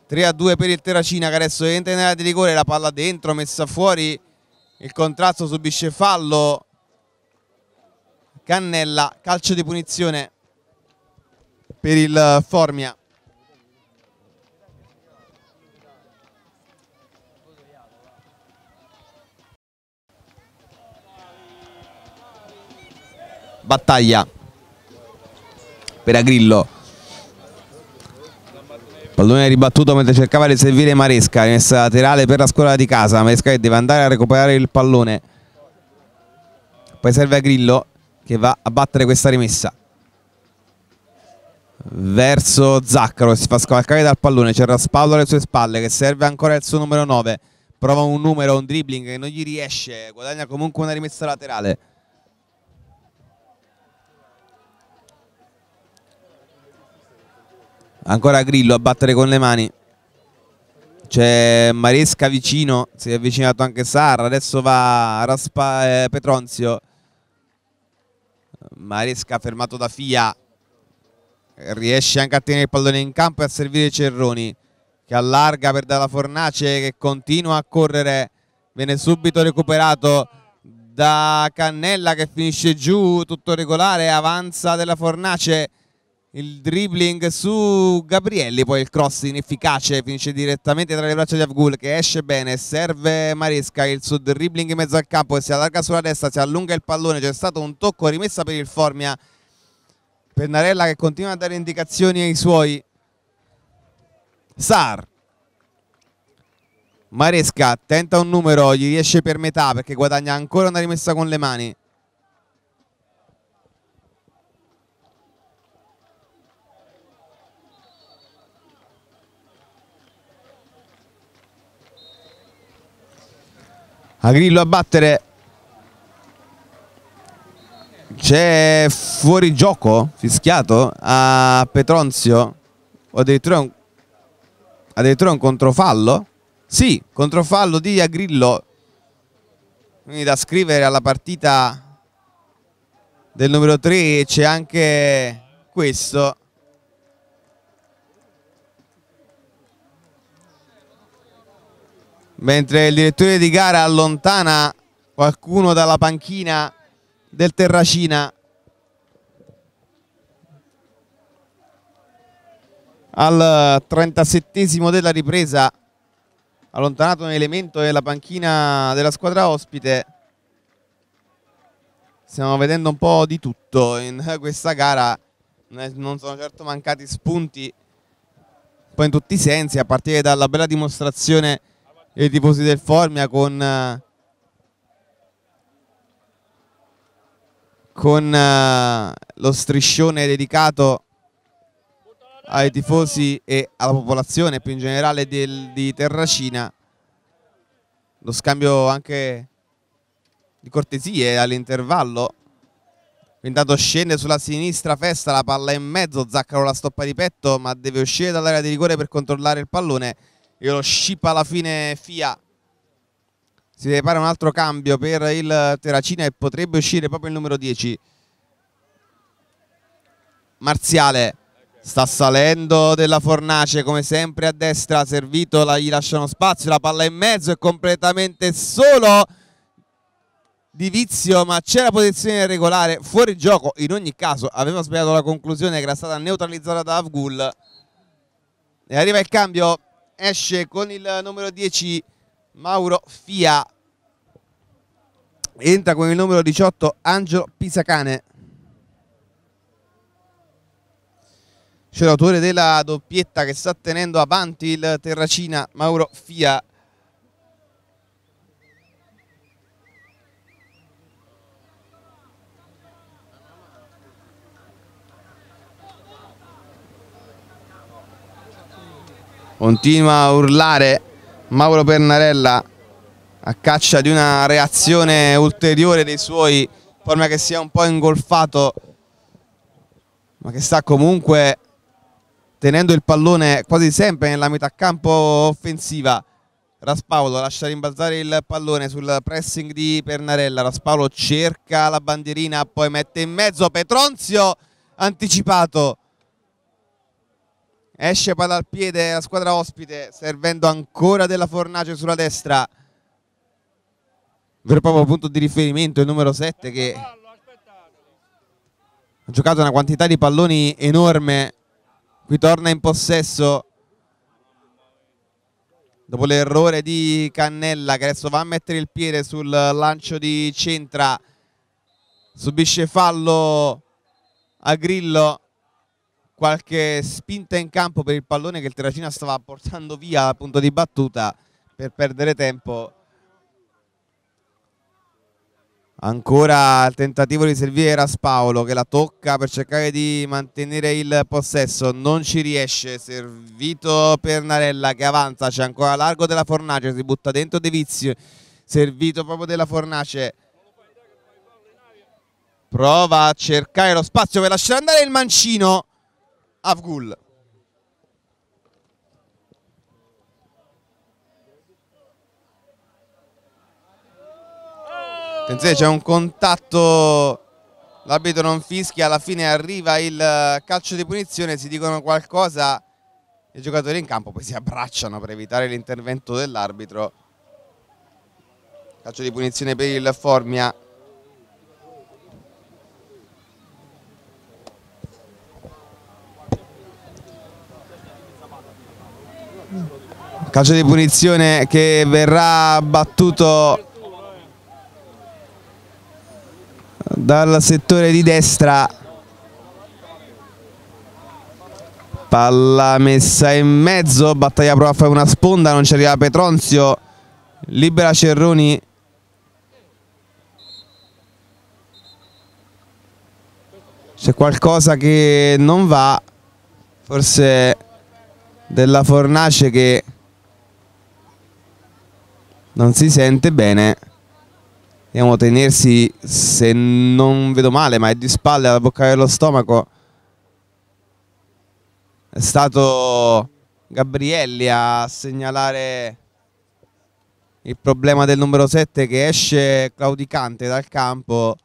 Speaker 1: 3 a 2 per il Terracina che adesso entra in area di rigore, la palla dentro, messa fuori, il contrasto subisce fallo, Cannella, calcio di punizione per il Formia. battaglia per Agrillo pallone ribattuto mentre cercava di servire Maresca rimessa laterale per la squadra di casa Maresca che deve andare a recuperare il pallone poi serve Agrillo che va a battere questa rimessa verso Zaccaro si fa scavalcare dal pallone c'è Raspallo alle sue spalle che serve ancora il suo numero 9 prova un numero, un dribbling che non gli riesce guadagna comunque una rimessa laterale Ancora Grillo a battere con le mani. C'è Maresca vicino, si è avvicinato anche Sarra, adesso va Raspa, eh, Petronzio. Maresca fermato da Fia, riesce anche a tenere il pallone in campo e a servire Cerroni che allarga per Dalla Fornace che continua a correre, viene subito recuperato da Cannella che finisce giù tutto regolare, avanza Della Fornace il dribbling su Gabrielli, poi il cross inefficace, finisce direttamente tra le braccia di Avgul che esce bene, serve Maresca, il suo dribbling in mezzo al campo si allarga sulla destra, si allunga il pallone, c'è stato un tocco rimessa per il Formia, Pennarella che continua a dare indicazioni ai suoi, Sar, Maresca tenta un numero, gli riesce per metà perché guadagna ancora una rimessa con le mani, Agrillo a battere c'è fuori gioco fischiato a Petronzio o addirittura un, addirittura un controfallo sì, controfallo di Agrillo quindi da scrivere alla partita del numero 3 c'è anche questo mentre il direttore di gara allontana qualcuno dalla panchina del Terracina al 37 della ripresa allontanato un elemento della panchina della squadra ospite stiamo vedendo un po' di tutto in questa gara eh, non sono certo mancati spunti poi in tutti i sensi a partire dalla bella dimostrazione i tifosi del Formia con, eh, con eh, lo striscione dedicato ai tifosi e alla popolazione più in generale del, di Terracina lo scambio anche di cortesie all'intervallo intanto scende sulla sinistra Festa la palla in mezzo Zaccaro la stoppa di petto ma deve uscire dall'area di rigore per controllare il pallone lo scippa alla fine Fia si deve fare un altro cambio per il Terracina e potrebbe uscire proprio il numero 10 Marziale sta salendo della Fornace come sempre a destra servito la, gli lasciano spazio la palla in mezzo è completamente solo di vizio ma c'è la posizione regolare fuori gioco in ogni caso aveva sbagliato la conclusione che era stata neutralizzata da Avgul e arriva il cambio esce con il numero 10 Mauro Fia, entra con il numero 18 Angelo Pisacane. C'è l'autore della doppietta che sta tenendo avanti il Terracina Mauro Fia. Continua a urlare Mauro Pernarella a caccia di una reazione ulteriore dei suoi, forma che sia un po' ingolfato, ma che sta comunque tenendo il pallone quasi sempre nella metà campo offensiva. Raspaolo lascia rimbalzare il pallone sul pressing di Pernarella, Raspaolo cerca la bandierina, poi mette in mezzo Petronzio anticipato esce palla al piede la squadra ospite servendo ancora della fornace sulla destra vero e proprio punto di riferimento il numero 7 che ha giocato una quantità di palloni enorme qui torna in possesso dopo l'errore di Cannella che adesso va a mettere il piede sul lancio di Centra subisce fallo a Grillo qualche spinta in campo per il pallone che il Terracina stava portando via a punto di battuta per perdere tempo ancora il tentativo di servire Raspaolo che la tocca per cercare di mantenere il possesso non ci riesce servito per Narella che avanza c'è ancora largo della Fornace si butta dentro De Vizio servito proprio della Fornace prova a cercare lo spazio per lasciare andare il mancino Avgul. Attenzione, c'è un contatto, l'arbitro non fischia, alla fine arriva il eh, calcio di punizione, si dicono qualcosa, i giocatori in campo poi si [laughs] abbracciano per evitare l'intervento dell'arbitro. Calcio di punizione per il Formia. Calcio di punizione che verrà battuto dal settore di destra. Palla messa in mezzo, battaglia prova a fare una sponda, non ci arriva Petronzio, libera Cerroni. C'è qualcosa che non va, forse della Fornace che non si sente bene. Dobbiamo tenersi, se non vedo male, ma è di spalle alla bocca dello stomaco. È stato Gabrielli a segnalare il problema del numero 7 che esce claudicante dal campo.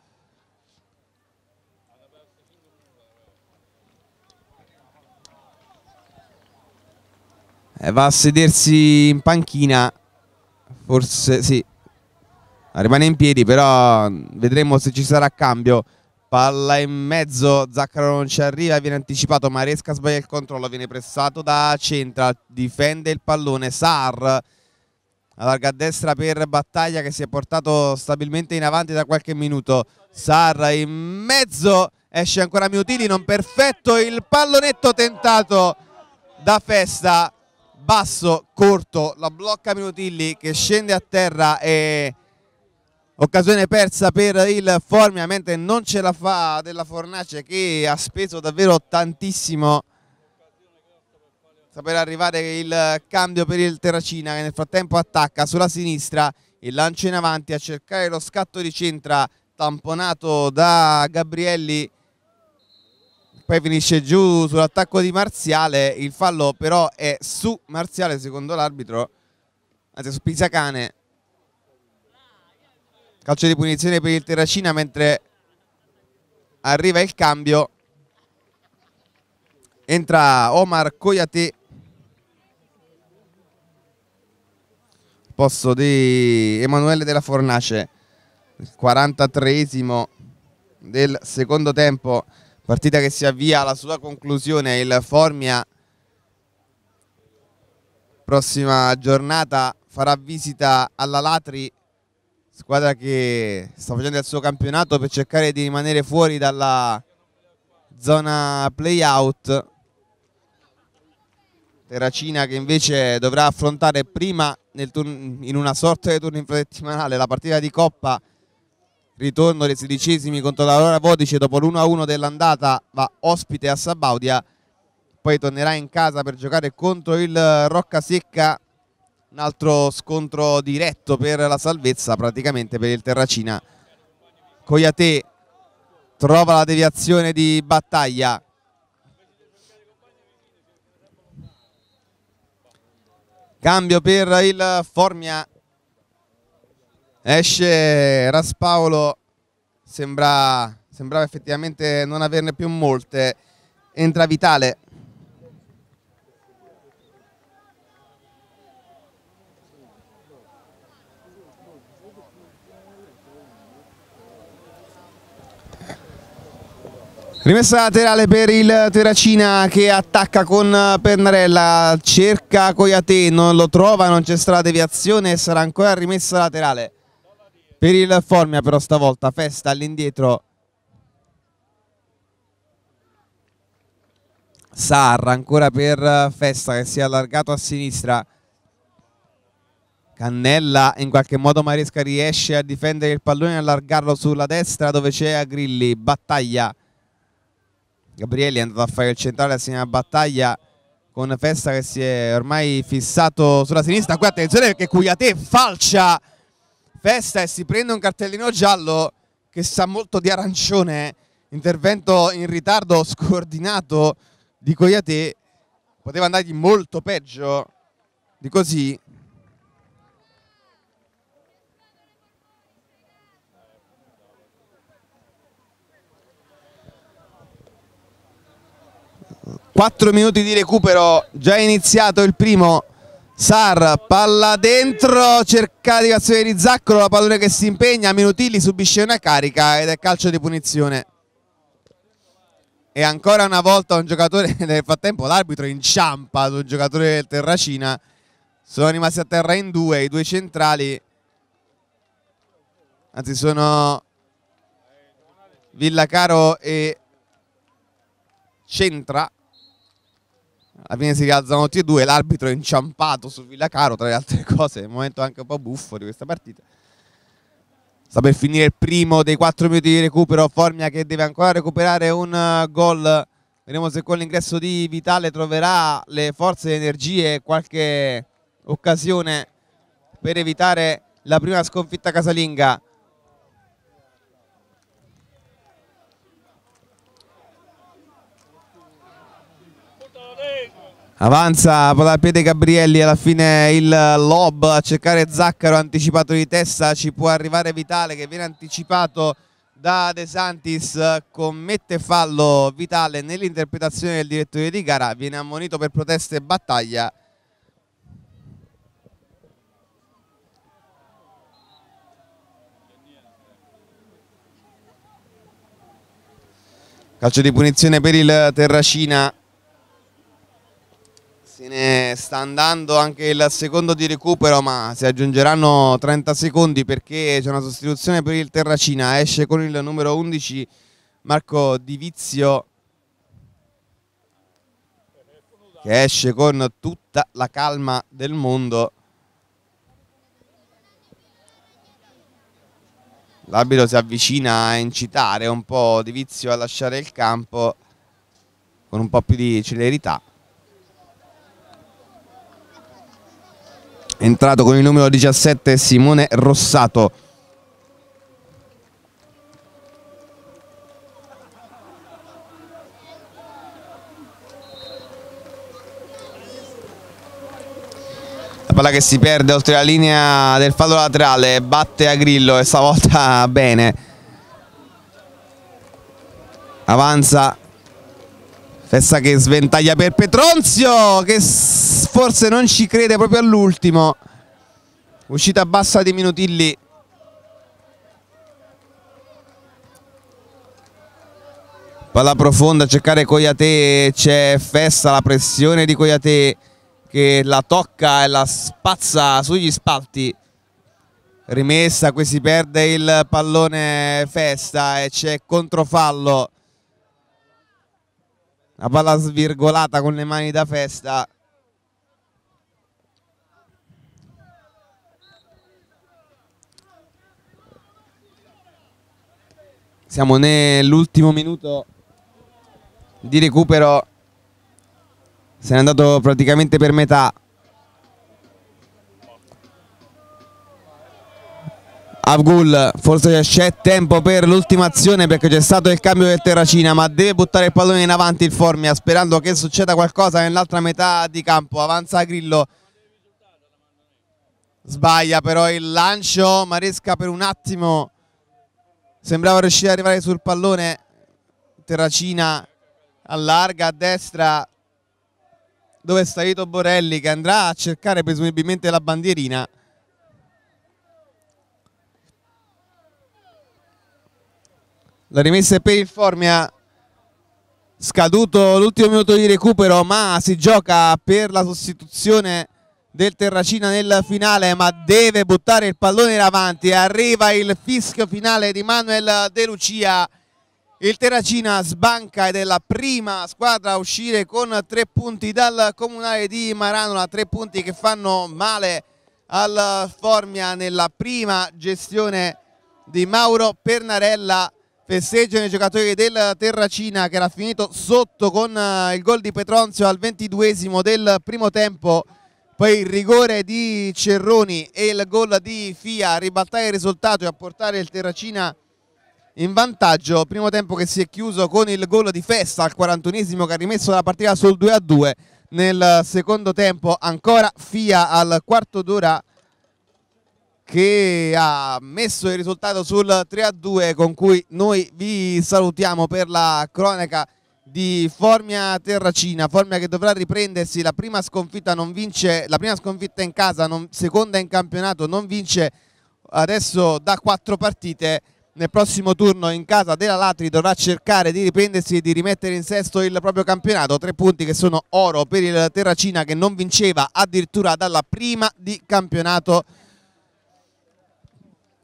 Speaker 1: E eh, va a sedersi in panchina Forse sì. Ah, rimane in piedi, però mm, vedremo se ci sarà cambio. Palla in mezzo, Zaccaro non ci arriva, viene anticipato, Maresca sbaglia il controllo, viene pressato da Centra, difende il pallone, Sar allarga a destra per Battaglia che si è portato stabilmente in avanti da qualche minuto, Sar in mezzo, esce ancora Miutini, non perfetto, il pallonetto tentato da Festa, basso, corto, la blocca Minutilli che scende a terra e occasione persa per il Formia mentre non ce la fa della Fornace che ha speso davvero tantissimo per arrivare il cambio per il Terracina che nel frattempo attacca sulla sinistra il lancio in avanti a cercare lo scatto di centra tamponato da Gabrielli poi finisce giù sull'attacco di Marziale, il fallo però è su Marziale secondo l'arbitro, anzi su Pizzacane. Calcio di punizione per il Terracina mentre arriva il cambio. Entra Omar Coyate. Posto di Emanuele della Fornace, il 43esimo del secondo tempo. Partita che si avvia alla sua conclusione, il Formia prossima giornata farà visita alla Latri, squadra che sta facendo il suo campionato per cercare di rimanere fuori dalla zona playout. Terracina che invece dovrà affrontare prima in una sorta di turno infrasettimanale la partita di Coppa ritorno dei sedicesimi contro la Rora Vodice dopo l'1-1 dell'andata va ospite a Sabaudia poi tornerà in casa per giocare contro il Rocca Secca un altro scontro diretto per la salvezza praticamente per il Terracina Coiate trova la deviazione di battaglia cambio per il Formia Esce Raspaolo, sembra, sembrava effettivamente non averne più molte, entra Vitale. Rimessa laterale per il Terracina che attacca con Pennarella, cerca Coiate, non lo trova, non c'è strada deviazione, e sarà ancora rimessa laterale per il Formia però stavolta Festa all'indietro Sarra ancora per Festa che si è allargato a sinistra Cannella in qualche modo Maresca riesce a difendere il pallone e allargarlo sulla destra dove c'è Agrilli, battaglia Gabrielli è andato a fare il centrale assieme a battaglia con Festa che si è ormai fissato sulla sinistra qui attenzione perché Cuiatè falcia festa e si prende un cartellino giallo che sa molto di arancione, intervento in ritardo scordinato di Coiate, poteva andargli molto peggio di così. Quattro minuti di recupero, già iniziato il primo Sar, palla dentro, cerca di azione di Zaccolo, la pallone che si impegna, Minutilli subisce una carica ed è calcio di punizione. E ancora una volta un giocatore, [laughs] nel frattempo l'arbitro inciampa ad un giocatore del Terracina, sono rimasti a terra in due, i due centrali, anzi sono Villacaro e Centra alla fine si rialzano tutti e due, l'arbitro è inciampato su Villacaro, tra le altre cose, è un momento anche un po' buffo di questa partita. Sta per finire il primo dei quattro minuti di recupero, Formia che deve ancora recuperare un eh, gol, vedremo se con l'ingresso di Vitale troverà le forze e le energie, qualche occasione per evitare la prima sconfitta casalinga. Avanza a piede Gabrielli, alla fine il lob a cercare Zaccaro, anticipato di testa, ci può arrivare Vitale che viene anticipato da De Santis, commette fallo Vitale nell'interpretazione del direttore di gara, viene ammonito per proteste e battaglia. Calcio di punizione per il Terracina. Se ne sta andando anche il secondo di recupero, ma si aggiungeranno 30 secondi perché c'è una sostituzione per il Terracina. Esce con il numero 11 Marco Di Vizio che esce con tutta la calma del mondo. L'arbitro si avvicina a incitare un po' Di Vizio a lasciare il campo con un po' più di celerità. entrato con il numero 17 Simone Rossato. La palla che si perde oltre la linea del fallo laterale, batte a Grillo e stavolta [laughs] bene. Avanza Fessa che sventaglia per Petronzio che forse non ci crede proprio all'ultimo uscita bassa di Minutilli palla profonda a cercare Coiate c'è Festa la pressione di Coiate che la tocca e la spazza sugli spalti rimessa qui si perde il pallone Festa e c'è controfallo la palla svirgolata con le mani da Festa Siamo nell'ultimo minuto di recupero. Se n'è andato praticamente per metà. Avgul forse c'è tempo per l'ultima azione perché c'è stato il cambio del Terracina ma deve buttare il pallone in avanti il Formia sperando che succeda qualcosa nell'altra metà di campo avanza Grillo sbaglia però il lancio ma Maresca per un attimo sembrava riuscire ad arrivare sul pallone Terracina allarga a destra dove è salito Borelli che andrà a cercare presumibilmente la bandierina la rimessa è per il Formia scaduto l'ultimo minuto di recupero ma si gioca per la sostituzione del Terracina nel finale ma deve buttare il pallone in avanti arriva il fischio finale di Manuel De Lucia il Terracina sbanca ed è la prima squadra a uscire con tre punti dal comunale di Maranola tre punti che fanno male al Formia nella prima gestione di Mauro Pernarella festeggiano i giocatori del Terracina che era finito sotto con il gol di Petronzio al ventiduesimo del primo tempo poi il rigore di Cerroni e il gol di Fia a ribaltare il risultato e a portare il Terracina in vantaggio, primo tempo che si è chiuso con il gol di Festa al 41esimo che ha rimesso la partita sul 2-2 a nel secondo tempo ancora Fia al quarto d'ora che ha messo il risultato sul 3-2 a con cui noi vi salutiamo per la cronaca di Formia Terracina, Formia che dovrà riprendersi, la prima sconfitta, non vince, la prima sconfitta in casa, non, seconda in campionato, non vince adesso da quattro partite, nel prossimo turno in casa della Latri dovrà cercare di riprendersi e di rimettere in sesto il proprio campionato, tre punti che sono oro per il Terracina che non vinceva addirittura dalla prima di campionato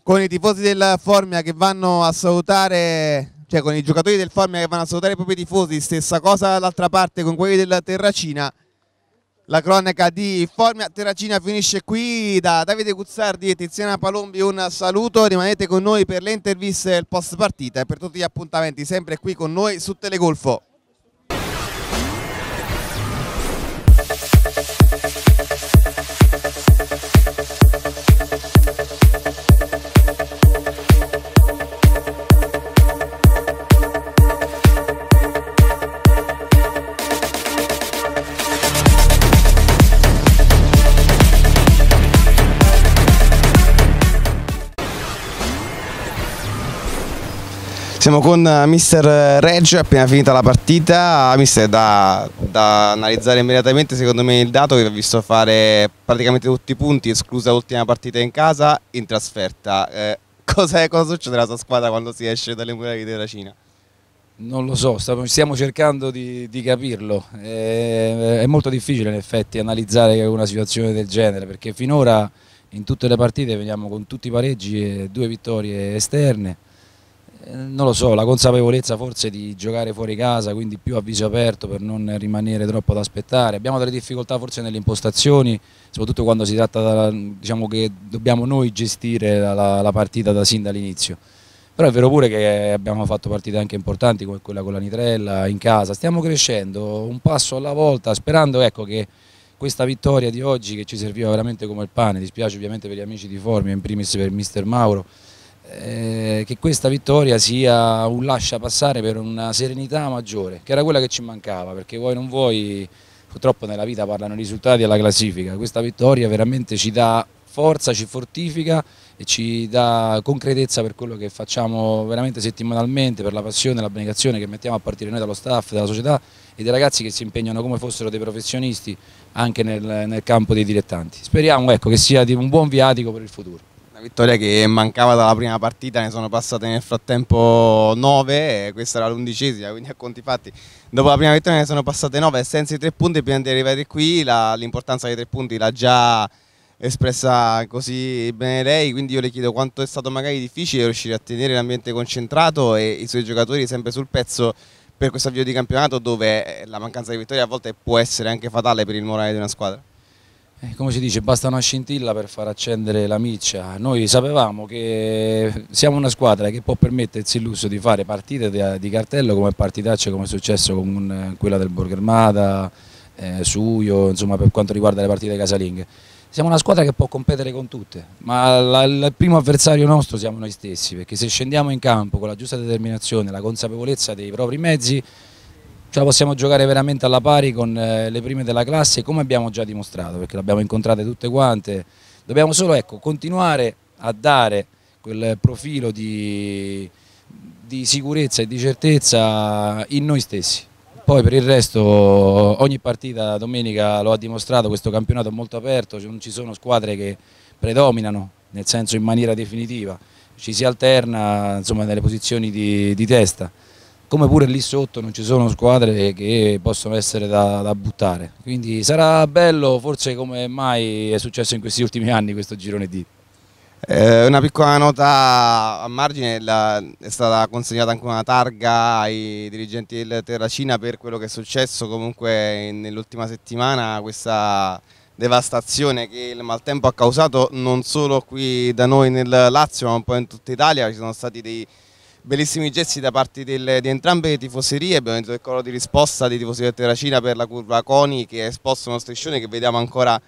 Speaker 1: con i tifosi del Formia che vanno a salutare cioè con i giocatori del Formia che vanno a salutare i propri tifosi, stessa cosa dall'altra parte con quelli della Terracina. La cronaca di Formia Terracina finisce qui da Davide Guzzardi e Tiziana Palombi un saluto, rimanete con noi per le interviste del post partita e per tutti gli appuntamenti sempre qui con noi su Telegolfo. Siamo con eh, mister Reggio, appena finita la partita, mister da, da analizzare immediatamente secondo me il dato che vi ha visto fare praticamente tutti i punti, esclusa l'ultima partita in casa, in trasferta. Eh, cosa, cosa succede alla sua squadra quando si esce dalle muraglie di Terracina?
Speaker 2: Non lo so, stiamo cercando di, di capirlo. Eh, eh, è molto difficile in effetti analizzare una situazione del genere perché finora in tutte le partite veniamo con tutti i pareggi e due vittorie esterne non lo so, la consapevolezza forse di giocare fuori casa, quindi più a viso aperto per non rimanere troppo ad aspettare. Abbiamo delle difficoltà forse nelle impostazioni, soprattutto quando si tratta, diciamo che dobbiamo noi gestire la, la partita da sin dall'inizio. Però è vero pure che abbiamo fatto partite anche importanti come quella con la Nitrella in casa, stiamo crescendo un passo alla volta sperando ecco, che questa vittoria di oggi che ci serviva veramente come il pane, dispiace ovviamente per gli amici di Formia, in primis per mister Mauro, eh, che questa vittoria sia un lascia passare per una serenità maggiore, che era quella che ci mancava, perché vuoi non vuoi, purtroppo nella vita parlano i risultati alla classifica, questa vittoria veramente ci dà forza, ci fortifica e ci dà concretezza per quello che facciamo veramente settimanalmente, per la passione e l'abnegazione che mettiamo a partire noi dallo staff, dalla società e dei ragazzi che si impegnano come fossero dei professionisti anche nel, nel campo dei dilettanti.
Speaker 1: Speriamo ecco, che sia di un buon viatico per il futuro vittoria che mancava dalla prima partita, ne sono passate nel frattempo 9, questa era l'undicesima, quindi a conti fatti, dopo la prima vittoria ne sono passate 9 e senza i tre punti prima di arrivare qui l'importanza dei tre punti l'ha già espressa così bene lei, quindi io le chiedo quanto è stato magari difficile riuscire a tenere l'ambiente concentrato e i suoi giocatori sempre sul pezzo per questo avvio di campionato dove la mancanza di vittoria a volte può essere anche fatale per il morale di una squadra.
Speaker 2: Eh, come si dice, basta una scintilla per far accendere la miccia. Noi sapevamo che siamo una squadra che può permettersi il lusso di fare partite di cartello come partitacce come è successo con eh, quella del Borgermada, eh, Suio, insomma per quanto riguarda le partite casalinghe. Siamo una squadra che può competere con tutte, ma il primo avversario nostro siamo noi stessi, perché se scendiamo in campo con la giusta determinazione, la consapevolezza dei propri mezzi, ce possiamo giocare veramente alla pari con eh, le prime della classe come abbiamo già dimostrato perché le abbiamo incontrate tutte quante dobbiamo solo ecco, continuare a dare quel profilo di, di sicurezza e di certezza in noi stessi poi per il resto ogni partita domenica lo ha dimostrato, questo campionato è molto aperto, non ci sono squadre che predominano, nel senso in maniera definitiva, ci si alterna insomma, nelle posizioni di, di testa come pure lì sotto non ci sono squadre che possono essere da, da, buttare. Quindi sarà bello, forse come mai
Speaker 1: è successo in questi ultimi anni questo girone di... Eh, una piccola nota a margine, la, è stata consegnata anche una targa ai dirigenti del Terracina per quello che è successo comunque nell'ultima settimana, questa devastazione che il maltempo ha causato non solo qui da noi nel Lazio ma un po' in tutta Italia, ci sono stati dei bellissimi gesti da parte del, di entrambe le tifoserie, abbiamo detto il coro di risposta dei tifosi del Terracina per la curva Coni che ha esposto uno striscione che vediamo ancora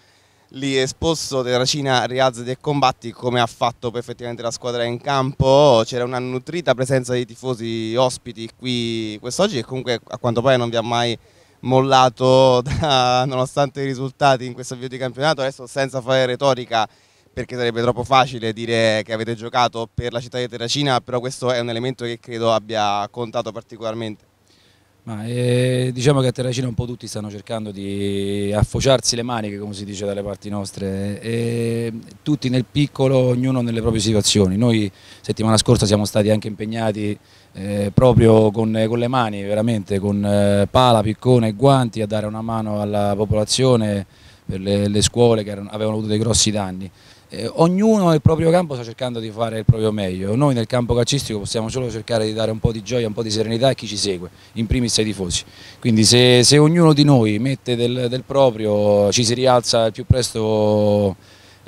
Speaker 1: lì esposto Terracina rialza dei combatti come ha fatto perfettamente la squadra in campo, c'era una nutrita presenza dei tifosi ospiti qui quest'oggi e comunque a quanto pare non vi ha mai mollato [laughs] da, nonostante i risultati in questo avvio di campionato, adesso senza fare retorica perché sarebbe troppo facile dire che avete giocato per la città di Terracina, però questo è un elemento che credo abbia contato particolarmente.
Speaker 2: Ma, eh, diciamo che a Terracina un po' tutti stanno cercando di affociarsi le maniche, come si dice dalle parti nostre, eh, tutti nel piccolo, ognuno nelle proprie situazioni. Noi settimana scorsa siamo stati anche impegnati eh, proprio con, eh, con, le mani, veramente, con eh, pala, piccone e guanti a dare una mano alla popolazione per le, le scuole che erano, avevano avuto dei grossi danni eh, ognuno nel proprio campo sta cercando di fare il proprio meglio, noi nel campo calcistico possiamo solo cercare di dare un po' di gioia, un po' di serenità a chi ci segue, in primis ai tifosi, quindi se, se ognuno di noi mette del, del, proprio ci si rialza il più presto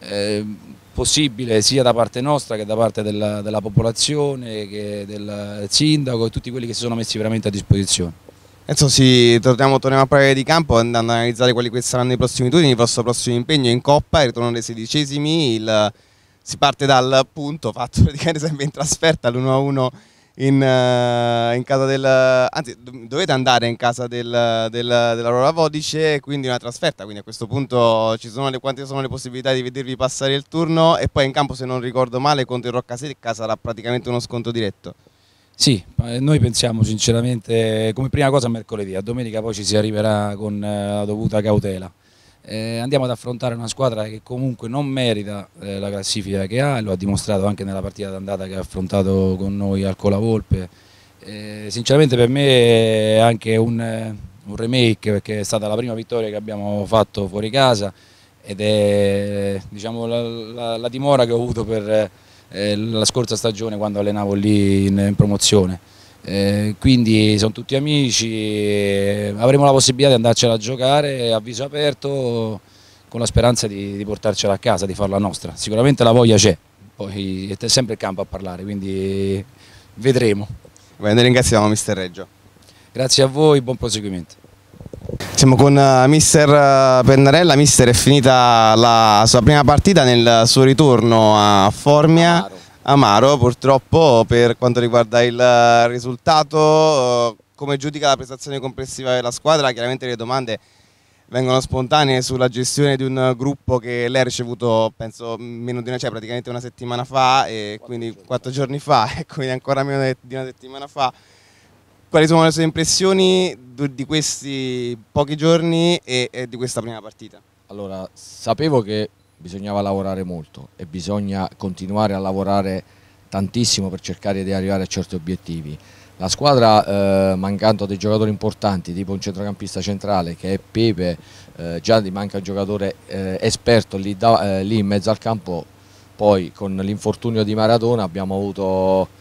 Speaker 2: eh, possibile sia da parte nostra che da parte della, della
Speaker 1: popolazione, che del sindaco e tutti quelli che si sono messi veramente a disposizione. Insomma, sì, torniamo, torniamo, a parlare di campo andando ad analizzare quelli che saranno i prossimi turni, il vostro prossimo impegno in Coppa, il ritorno dei sedicesimi, il, si parte dal punto fatto praticamente sempre in trasferta l1 1 in, uh, in, casa del... anzi dovete andare in casa del, del, dell'Aurora Vodice, quindi una trasferta, quindi a questo punto ci sono le, quante sono le possibilità di vedervi passare il turno e poi in campo se non ricordo male contro il Roccasecca sarà praticamente uno sconto diretto.
Speaker 2: Sì, noi pensiamo sinceramente come prima cosa mercoledì, a domenica poi ci si arriverà con eh, la dovuta cautela. Eh, andiamo ad affrontare una squadra che comunque non merita eh, la classifica che ha, lo ha dimostrato anche nella partita d'andata che ha affrontato con noi al Colavolpe. Eh, sinceramente per me è anche un, eh, un remake perché è stata la prima vittoria che abbiamo fatto fuori casa ed è diciamo, la, la, la dimora che ho avuto per eh, la scorsa stagione quando allenavo lì in, in promozione. Eh, quindi sono tutti amici, eh, avremo la possibilità di andarcela a giocare a viso aperto con la speranza di, di portarcela a casa, di farla nostra. Sicuramente la voglia c'è, poi è sempre il campo a parlare, quindi
Speaker 1: vedremo. Bene, ringraziamo mister Reggio.
Speaker 2: Grazie a voi, buon proseguimento.
Speaker 1: Siamo con eh, mister eh, Pennarella, mister è finita la sua prima partita nel suo ritorno a Formia. Amaro, Amaro purtroppo per quanto riguarda il eh, risultato, come giudica la prestazione complessiva della squadra? Chiaramente le domande vengono spontanee sulla gestione di un gruppo che lei ha ricevuto penso meno di una, cioè praticamente una settimana fa, e quindi quattro giorni fa [laughs] e quindi ancora meno di una settimana fa. Quali sono le sue impressioni di questi pochi giorni e, e di questa prima partita? Allora, sapevo che
Speaker 3: bisognava lavorare molto e bisogna continuare a lavorare tantissimo per cercare di arrivare a certi obiettivi. La squadra eh, mancando dei giocatori importanti tipo un centrocampista centrale che è Pepe, eh, già manca un giocatore eh, esperto lì, da, eh, lì in mezzo al campo, poi con l'infortunio di Maradona abbiamo avuto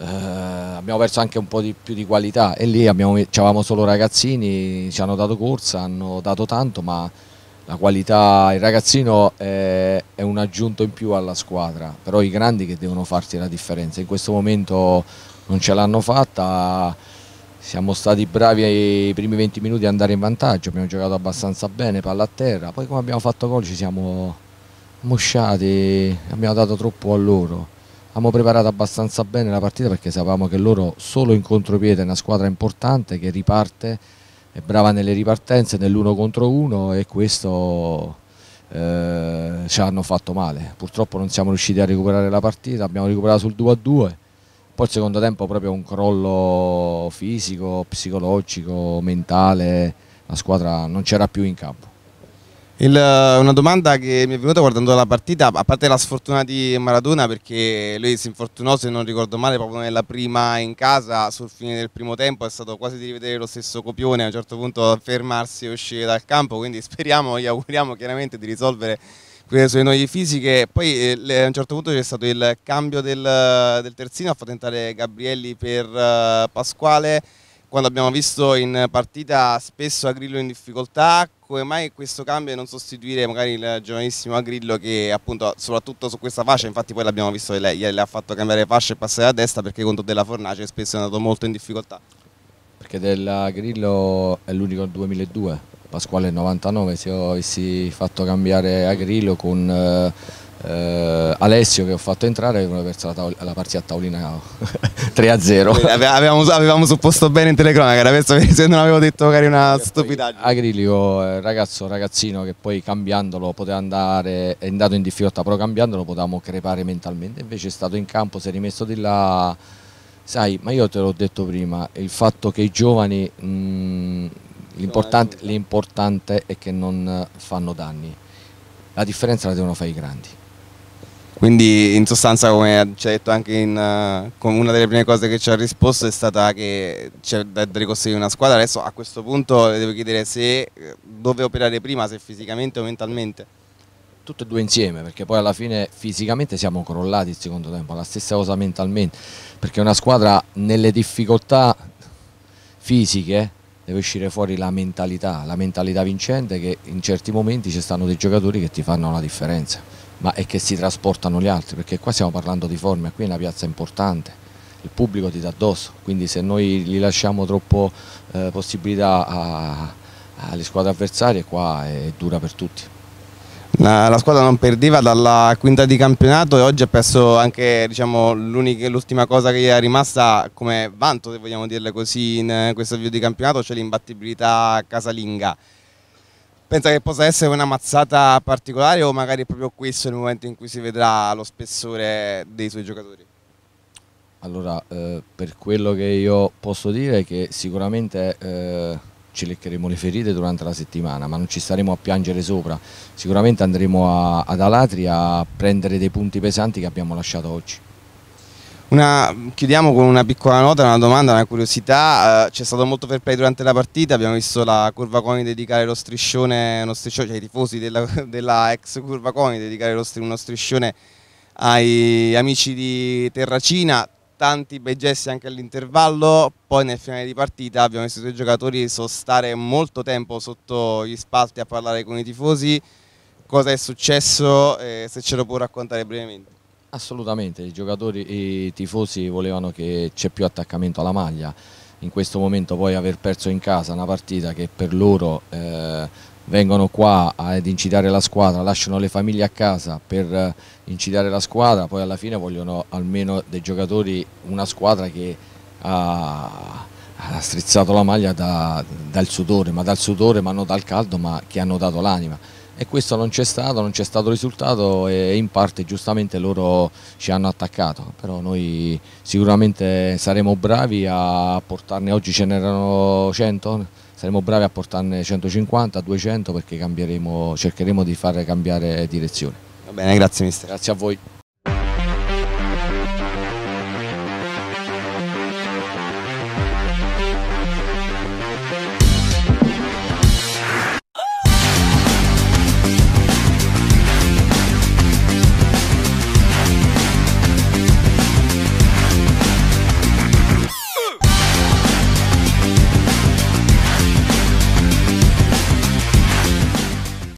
Speaker 3: eh, abbiamo perso anche un po' di, più di qualità e lì abbiamo, avevamo solo ragazzini, ci hanno dato corsa, hanno dato tanto, ma la qualità, il ragazzino è, è, un aggiunto in più alla squadra, però i grandi che devono farti la differenza, in questo momento non ce l'hanno fatta, siamo stati bravi ai primi 20 minuti ad andare in vantaggio, abbiamo giocato abbastanza bene, palla a terra, poi come abbiamo fatto gol ci siamo mosciati, abbiamo dato troppo a loro abbiamo preparato abbastanza bene la partita perché sapevamo che loro solo in contropiede è una squadra importante che riparte, è brava nelle ripartenze, nell'uno contro uno e questo eh, ci hanno fatto male. Purtroppo non siamo riusciti a recuperare la partita, abbiamo recuperato sul 2 a 2. Poi il secondo tempo proprio un crollo fisico, psicologico, mentale, la squadra non c'era più in campo.
Speaker 1: Il, eh, una domanda che mi è venuta guardando la partita, a parte la sfortuna di Maradona perché lui si infortunò se non ricordo male proprio nella prima in casa, sul fine del primo tempo è stato quasi di rivedere lo stesso copione, a un certo punto fermarsi e uscire dal campo, quindi [laughs] speriamo, gli auguriamo chiaramente di risolvere quelle sue noie fisiche. Poi eh, a un certo punto c'è stato il cambio del, del terzino, ha fatto entrare Gabrielli per uh, Pasquale quando abbiamo visto in partita spesso Agrillo in difficoltà, come mai questo cambio e non sostituire magari il giovanissimo Agrillo che appunto soprattutto su questa fascia, infatti poi l'abbiamo visto che lei le ha fatto cambiare fascia e passare a destra perché contro Della Fornace spesso è andato molto in difficoltà.
Speaker 3: Perché Della Grillo è l'unico 2002, Pasquale 99, se io avessi fatto cambiare Agrillo con... Eh, eh, Alessio che ho fatto entrare aveva perso la, la partita a tavolina
Speaker 1: 3 [laughs] a 0 avevamo, avevamo, supposto bene in telecronaca penso se non avevo detto
Speaker 3: magari una e stupidaggine Agrilio eh, ragazzo ragazzino che poi cambiandolo poteva andare è andato in difficoltà però cambiandolo potevamo crepare mentalmente invece è stato in campo si è rimesso di là sai ma io te l'ho detto prima il fatto che i giovani mm, l'importante è che non fanno danni la differenza
Speaker 1: la devono fare i grandi quindi in sostanza come ci ha detto anche in, uh, una delle prime cose che ci ha risposto è stata che c'è da, ricostruire una squadra, adesso a questo punto le devo chiedere se eh, dove operare prima, se fisicamente o mentalmente. Tutte
Speaker 3: e due insieme perché poi alla fine fisicamente siamo crollati il secondo tempo, la stessa cosa mentalmente perché una squadra nelle difficoltà fisiche deve uscire fuori la mentalità, la mentalità vincente che in certi momenti ci stanno dei giocatori che ti fanno la differenza ma è che si trasportano gli altri, perché qua stiamo parlando di forme, qui è una piazza importante, il pubblico ti dà addosso, quindi se noi gli lasciamo troppo eh, possibilità
Speaker 1: a, alle squadre avversarie qua è dura per tutti. La, la, squadra non perdeva dalla quinta di campionato e oggi ha perso anche diciamo, l'ultima cosa che gli è rimasta come vanto, se vogliamo dirle così, in eh, questo avvio di campionato, cioè l'imbattibilità casalinga pensa che possa essere una mazzata particolare o magari è proprio questo il momento in cui si vedrà lo spessore dei suoi giocatori?
Speaker 3: Allora, eh, per quello che io posso dire è che sicuramente eh, ci leccheremo le ferite durante la settimana, ma non ci staremo a piangere sopra. Sicuramente andremo a, ad Alatri a prendere dei punti pesanti che abbiamo lasciato oggi.
Speaker 1: Una, chiudiamo con una piccola nota, una domanda, una curiosità. Uh, c'è stato molto fair play durante la partita, abbiamo visto la curva Coni dedicare lo striscione, uno striscione cioè i tifosi della, [laughs] della ex curva Coni dedicare str uno striscione ai amici di Terracina. Tanti bei gesti anche all'intervallo, poi nel finale di partita abbiamo visto i due giocatori stare molto tempo sotto gli spalti a parlare con i tifosi. Cosa è successo? Eh, se ce lo può raccontare brevemente.
Speaker 3: Assolutamente, i giocatori e i tifosi volevano che c'è più attaccamento alla maglia, in questo momento poi aver perso in casa una partita che per loro eh, vengono qua ad incitare la squadra, lasciano le famiglie a casa per eh, incitare la squadra, poi alla fine vogliono almeno dei giocatori una squadra che ha, ha strizzato la maglia da, dal sudore, ma dal sudore, ma non dal caldo, ma che hanno dato l'anima e questo non c'è stato, non c'è stato risultato e in parte giustamente loro ci hanno attaccato, però noi sicuramente saremo bravi a portarne, oggi ce n'erano 100, saremo bravi a portarne 150, 200 perché cambieremo, cercheremo di fare cambiare direzione. Va bene, grazie mister. Grazie a voi.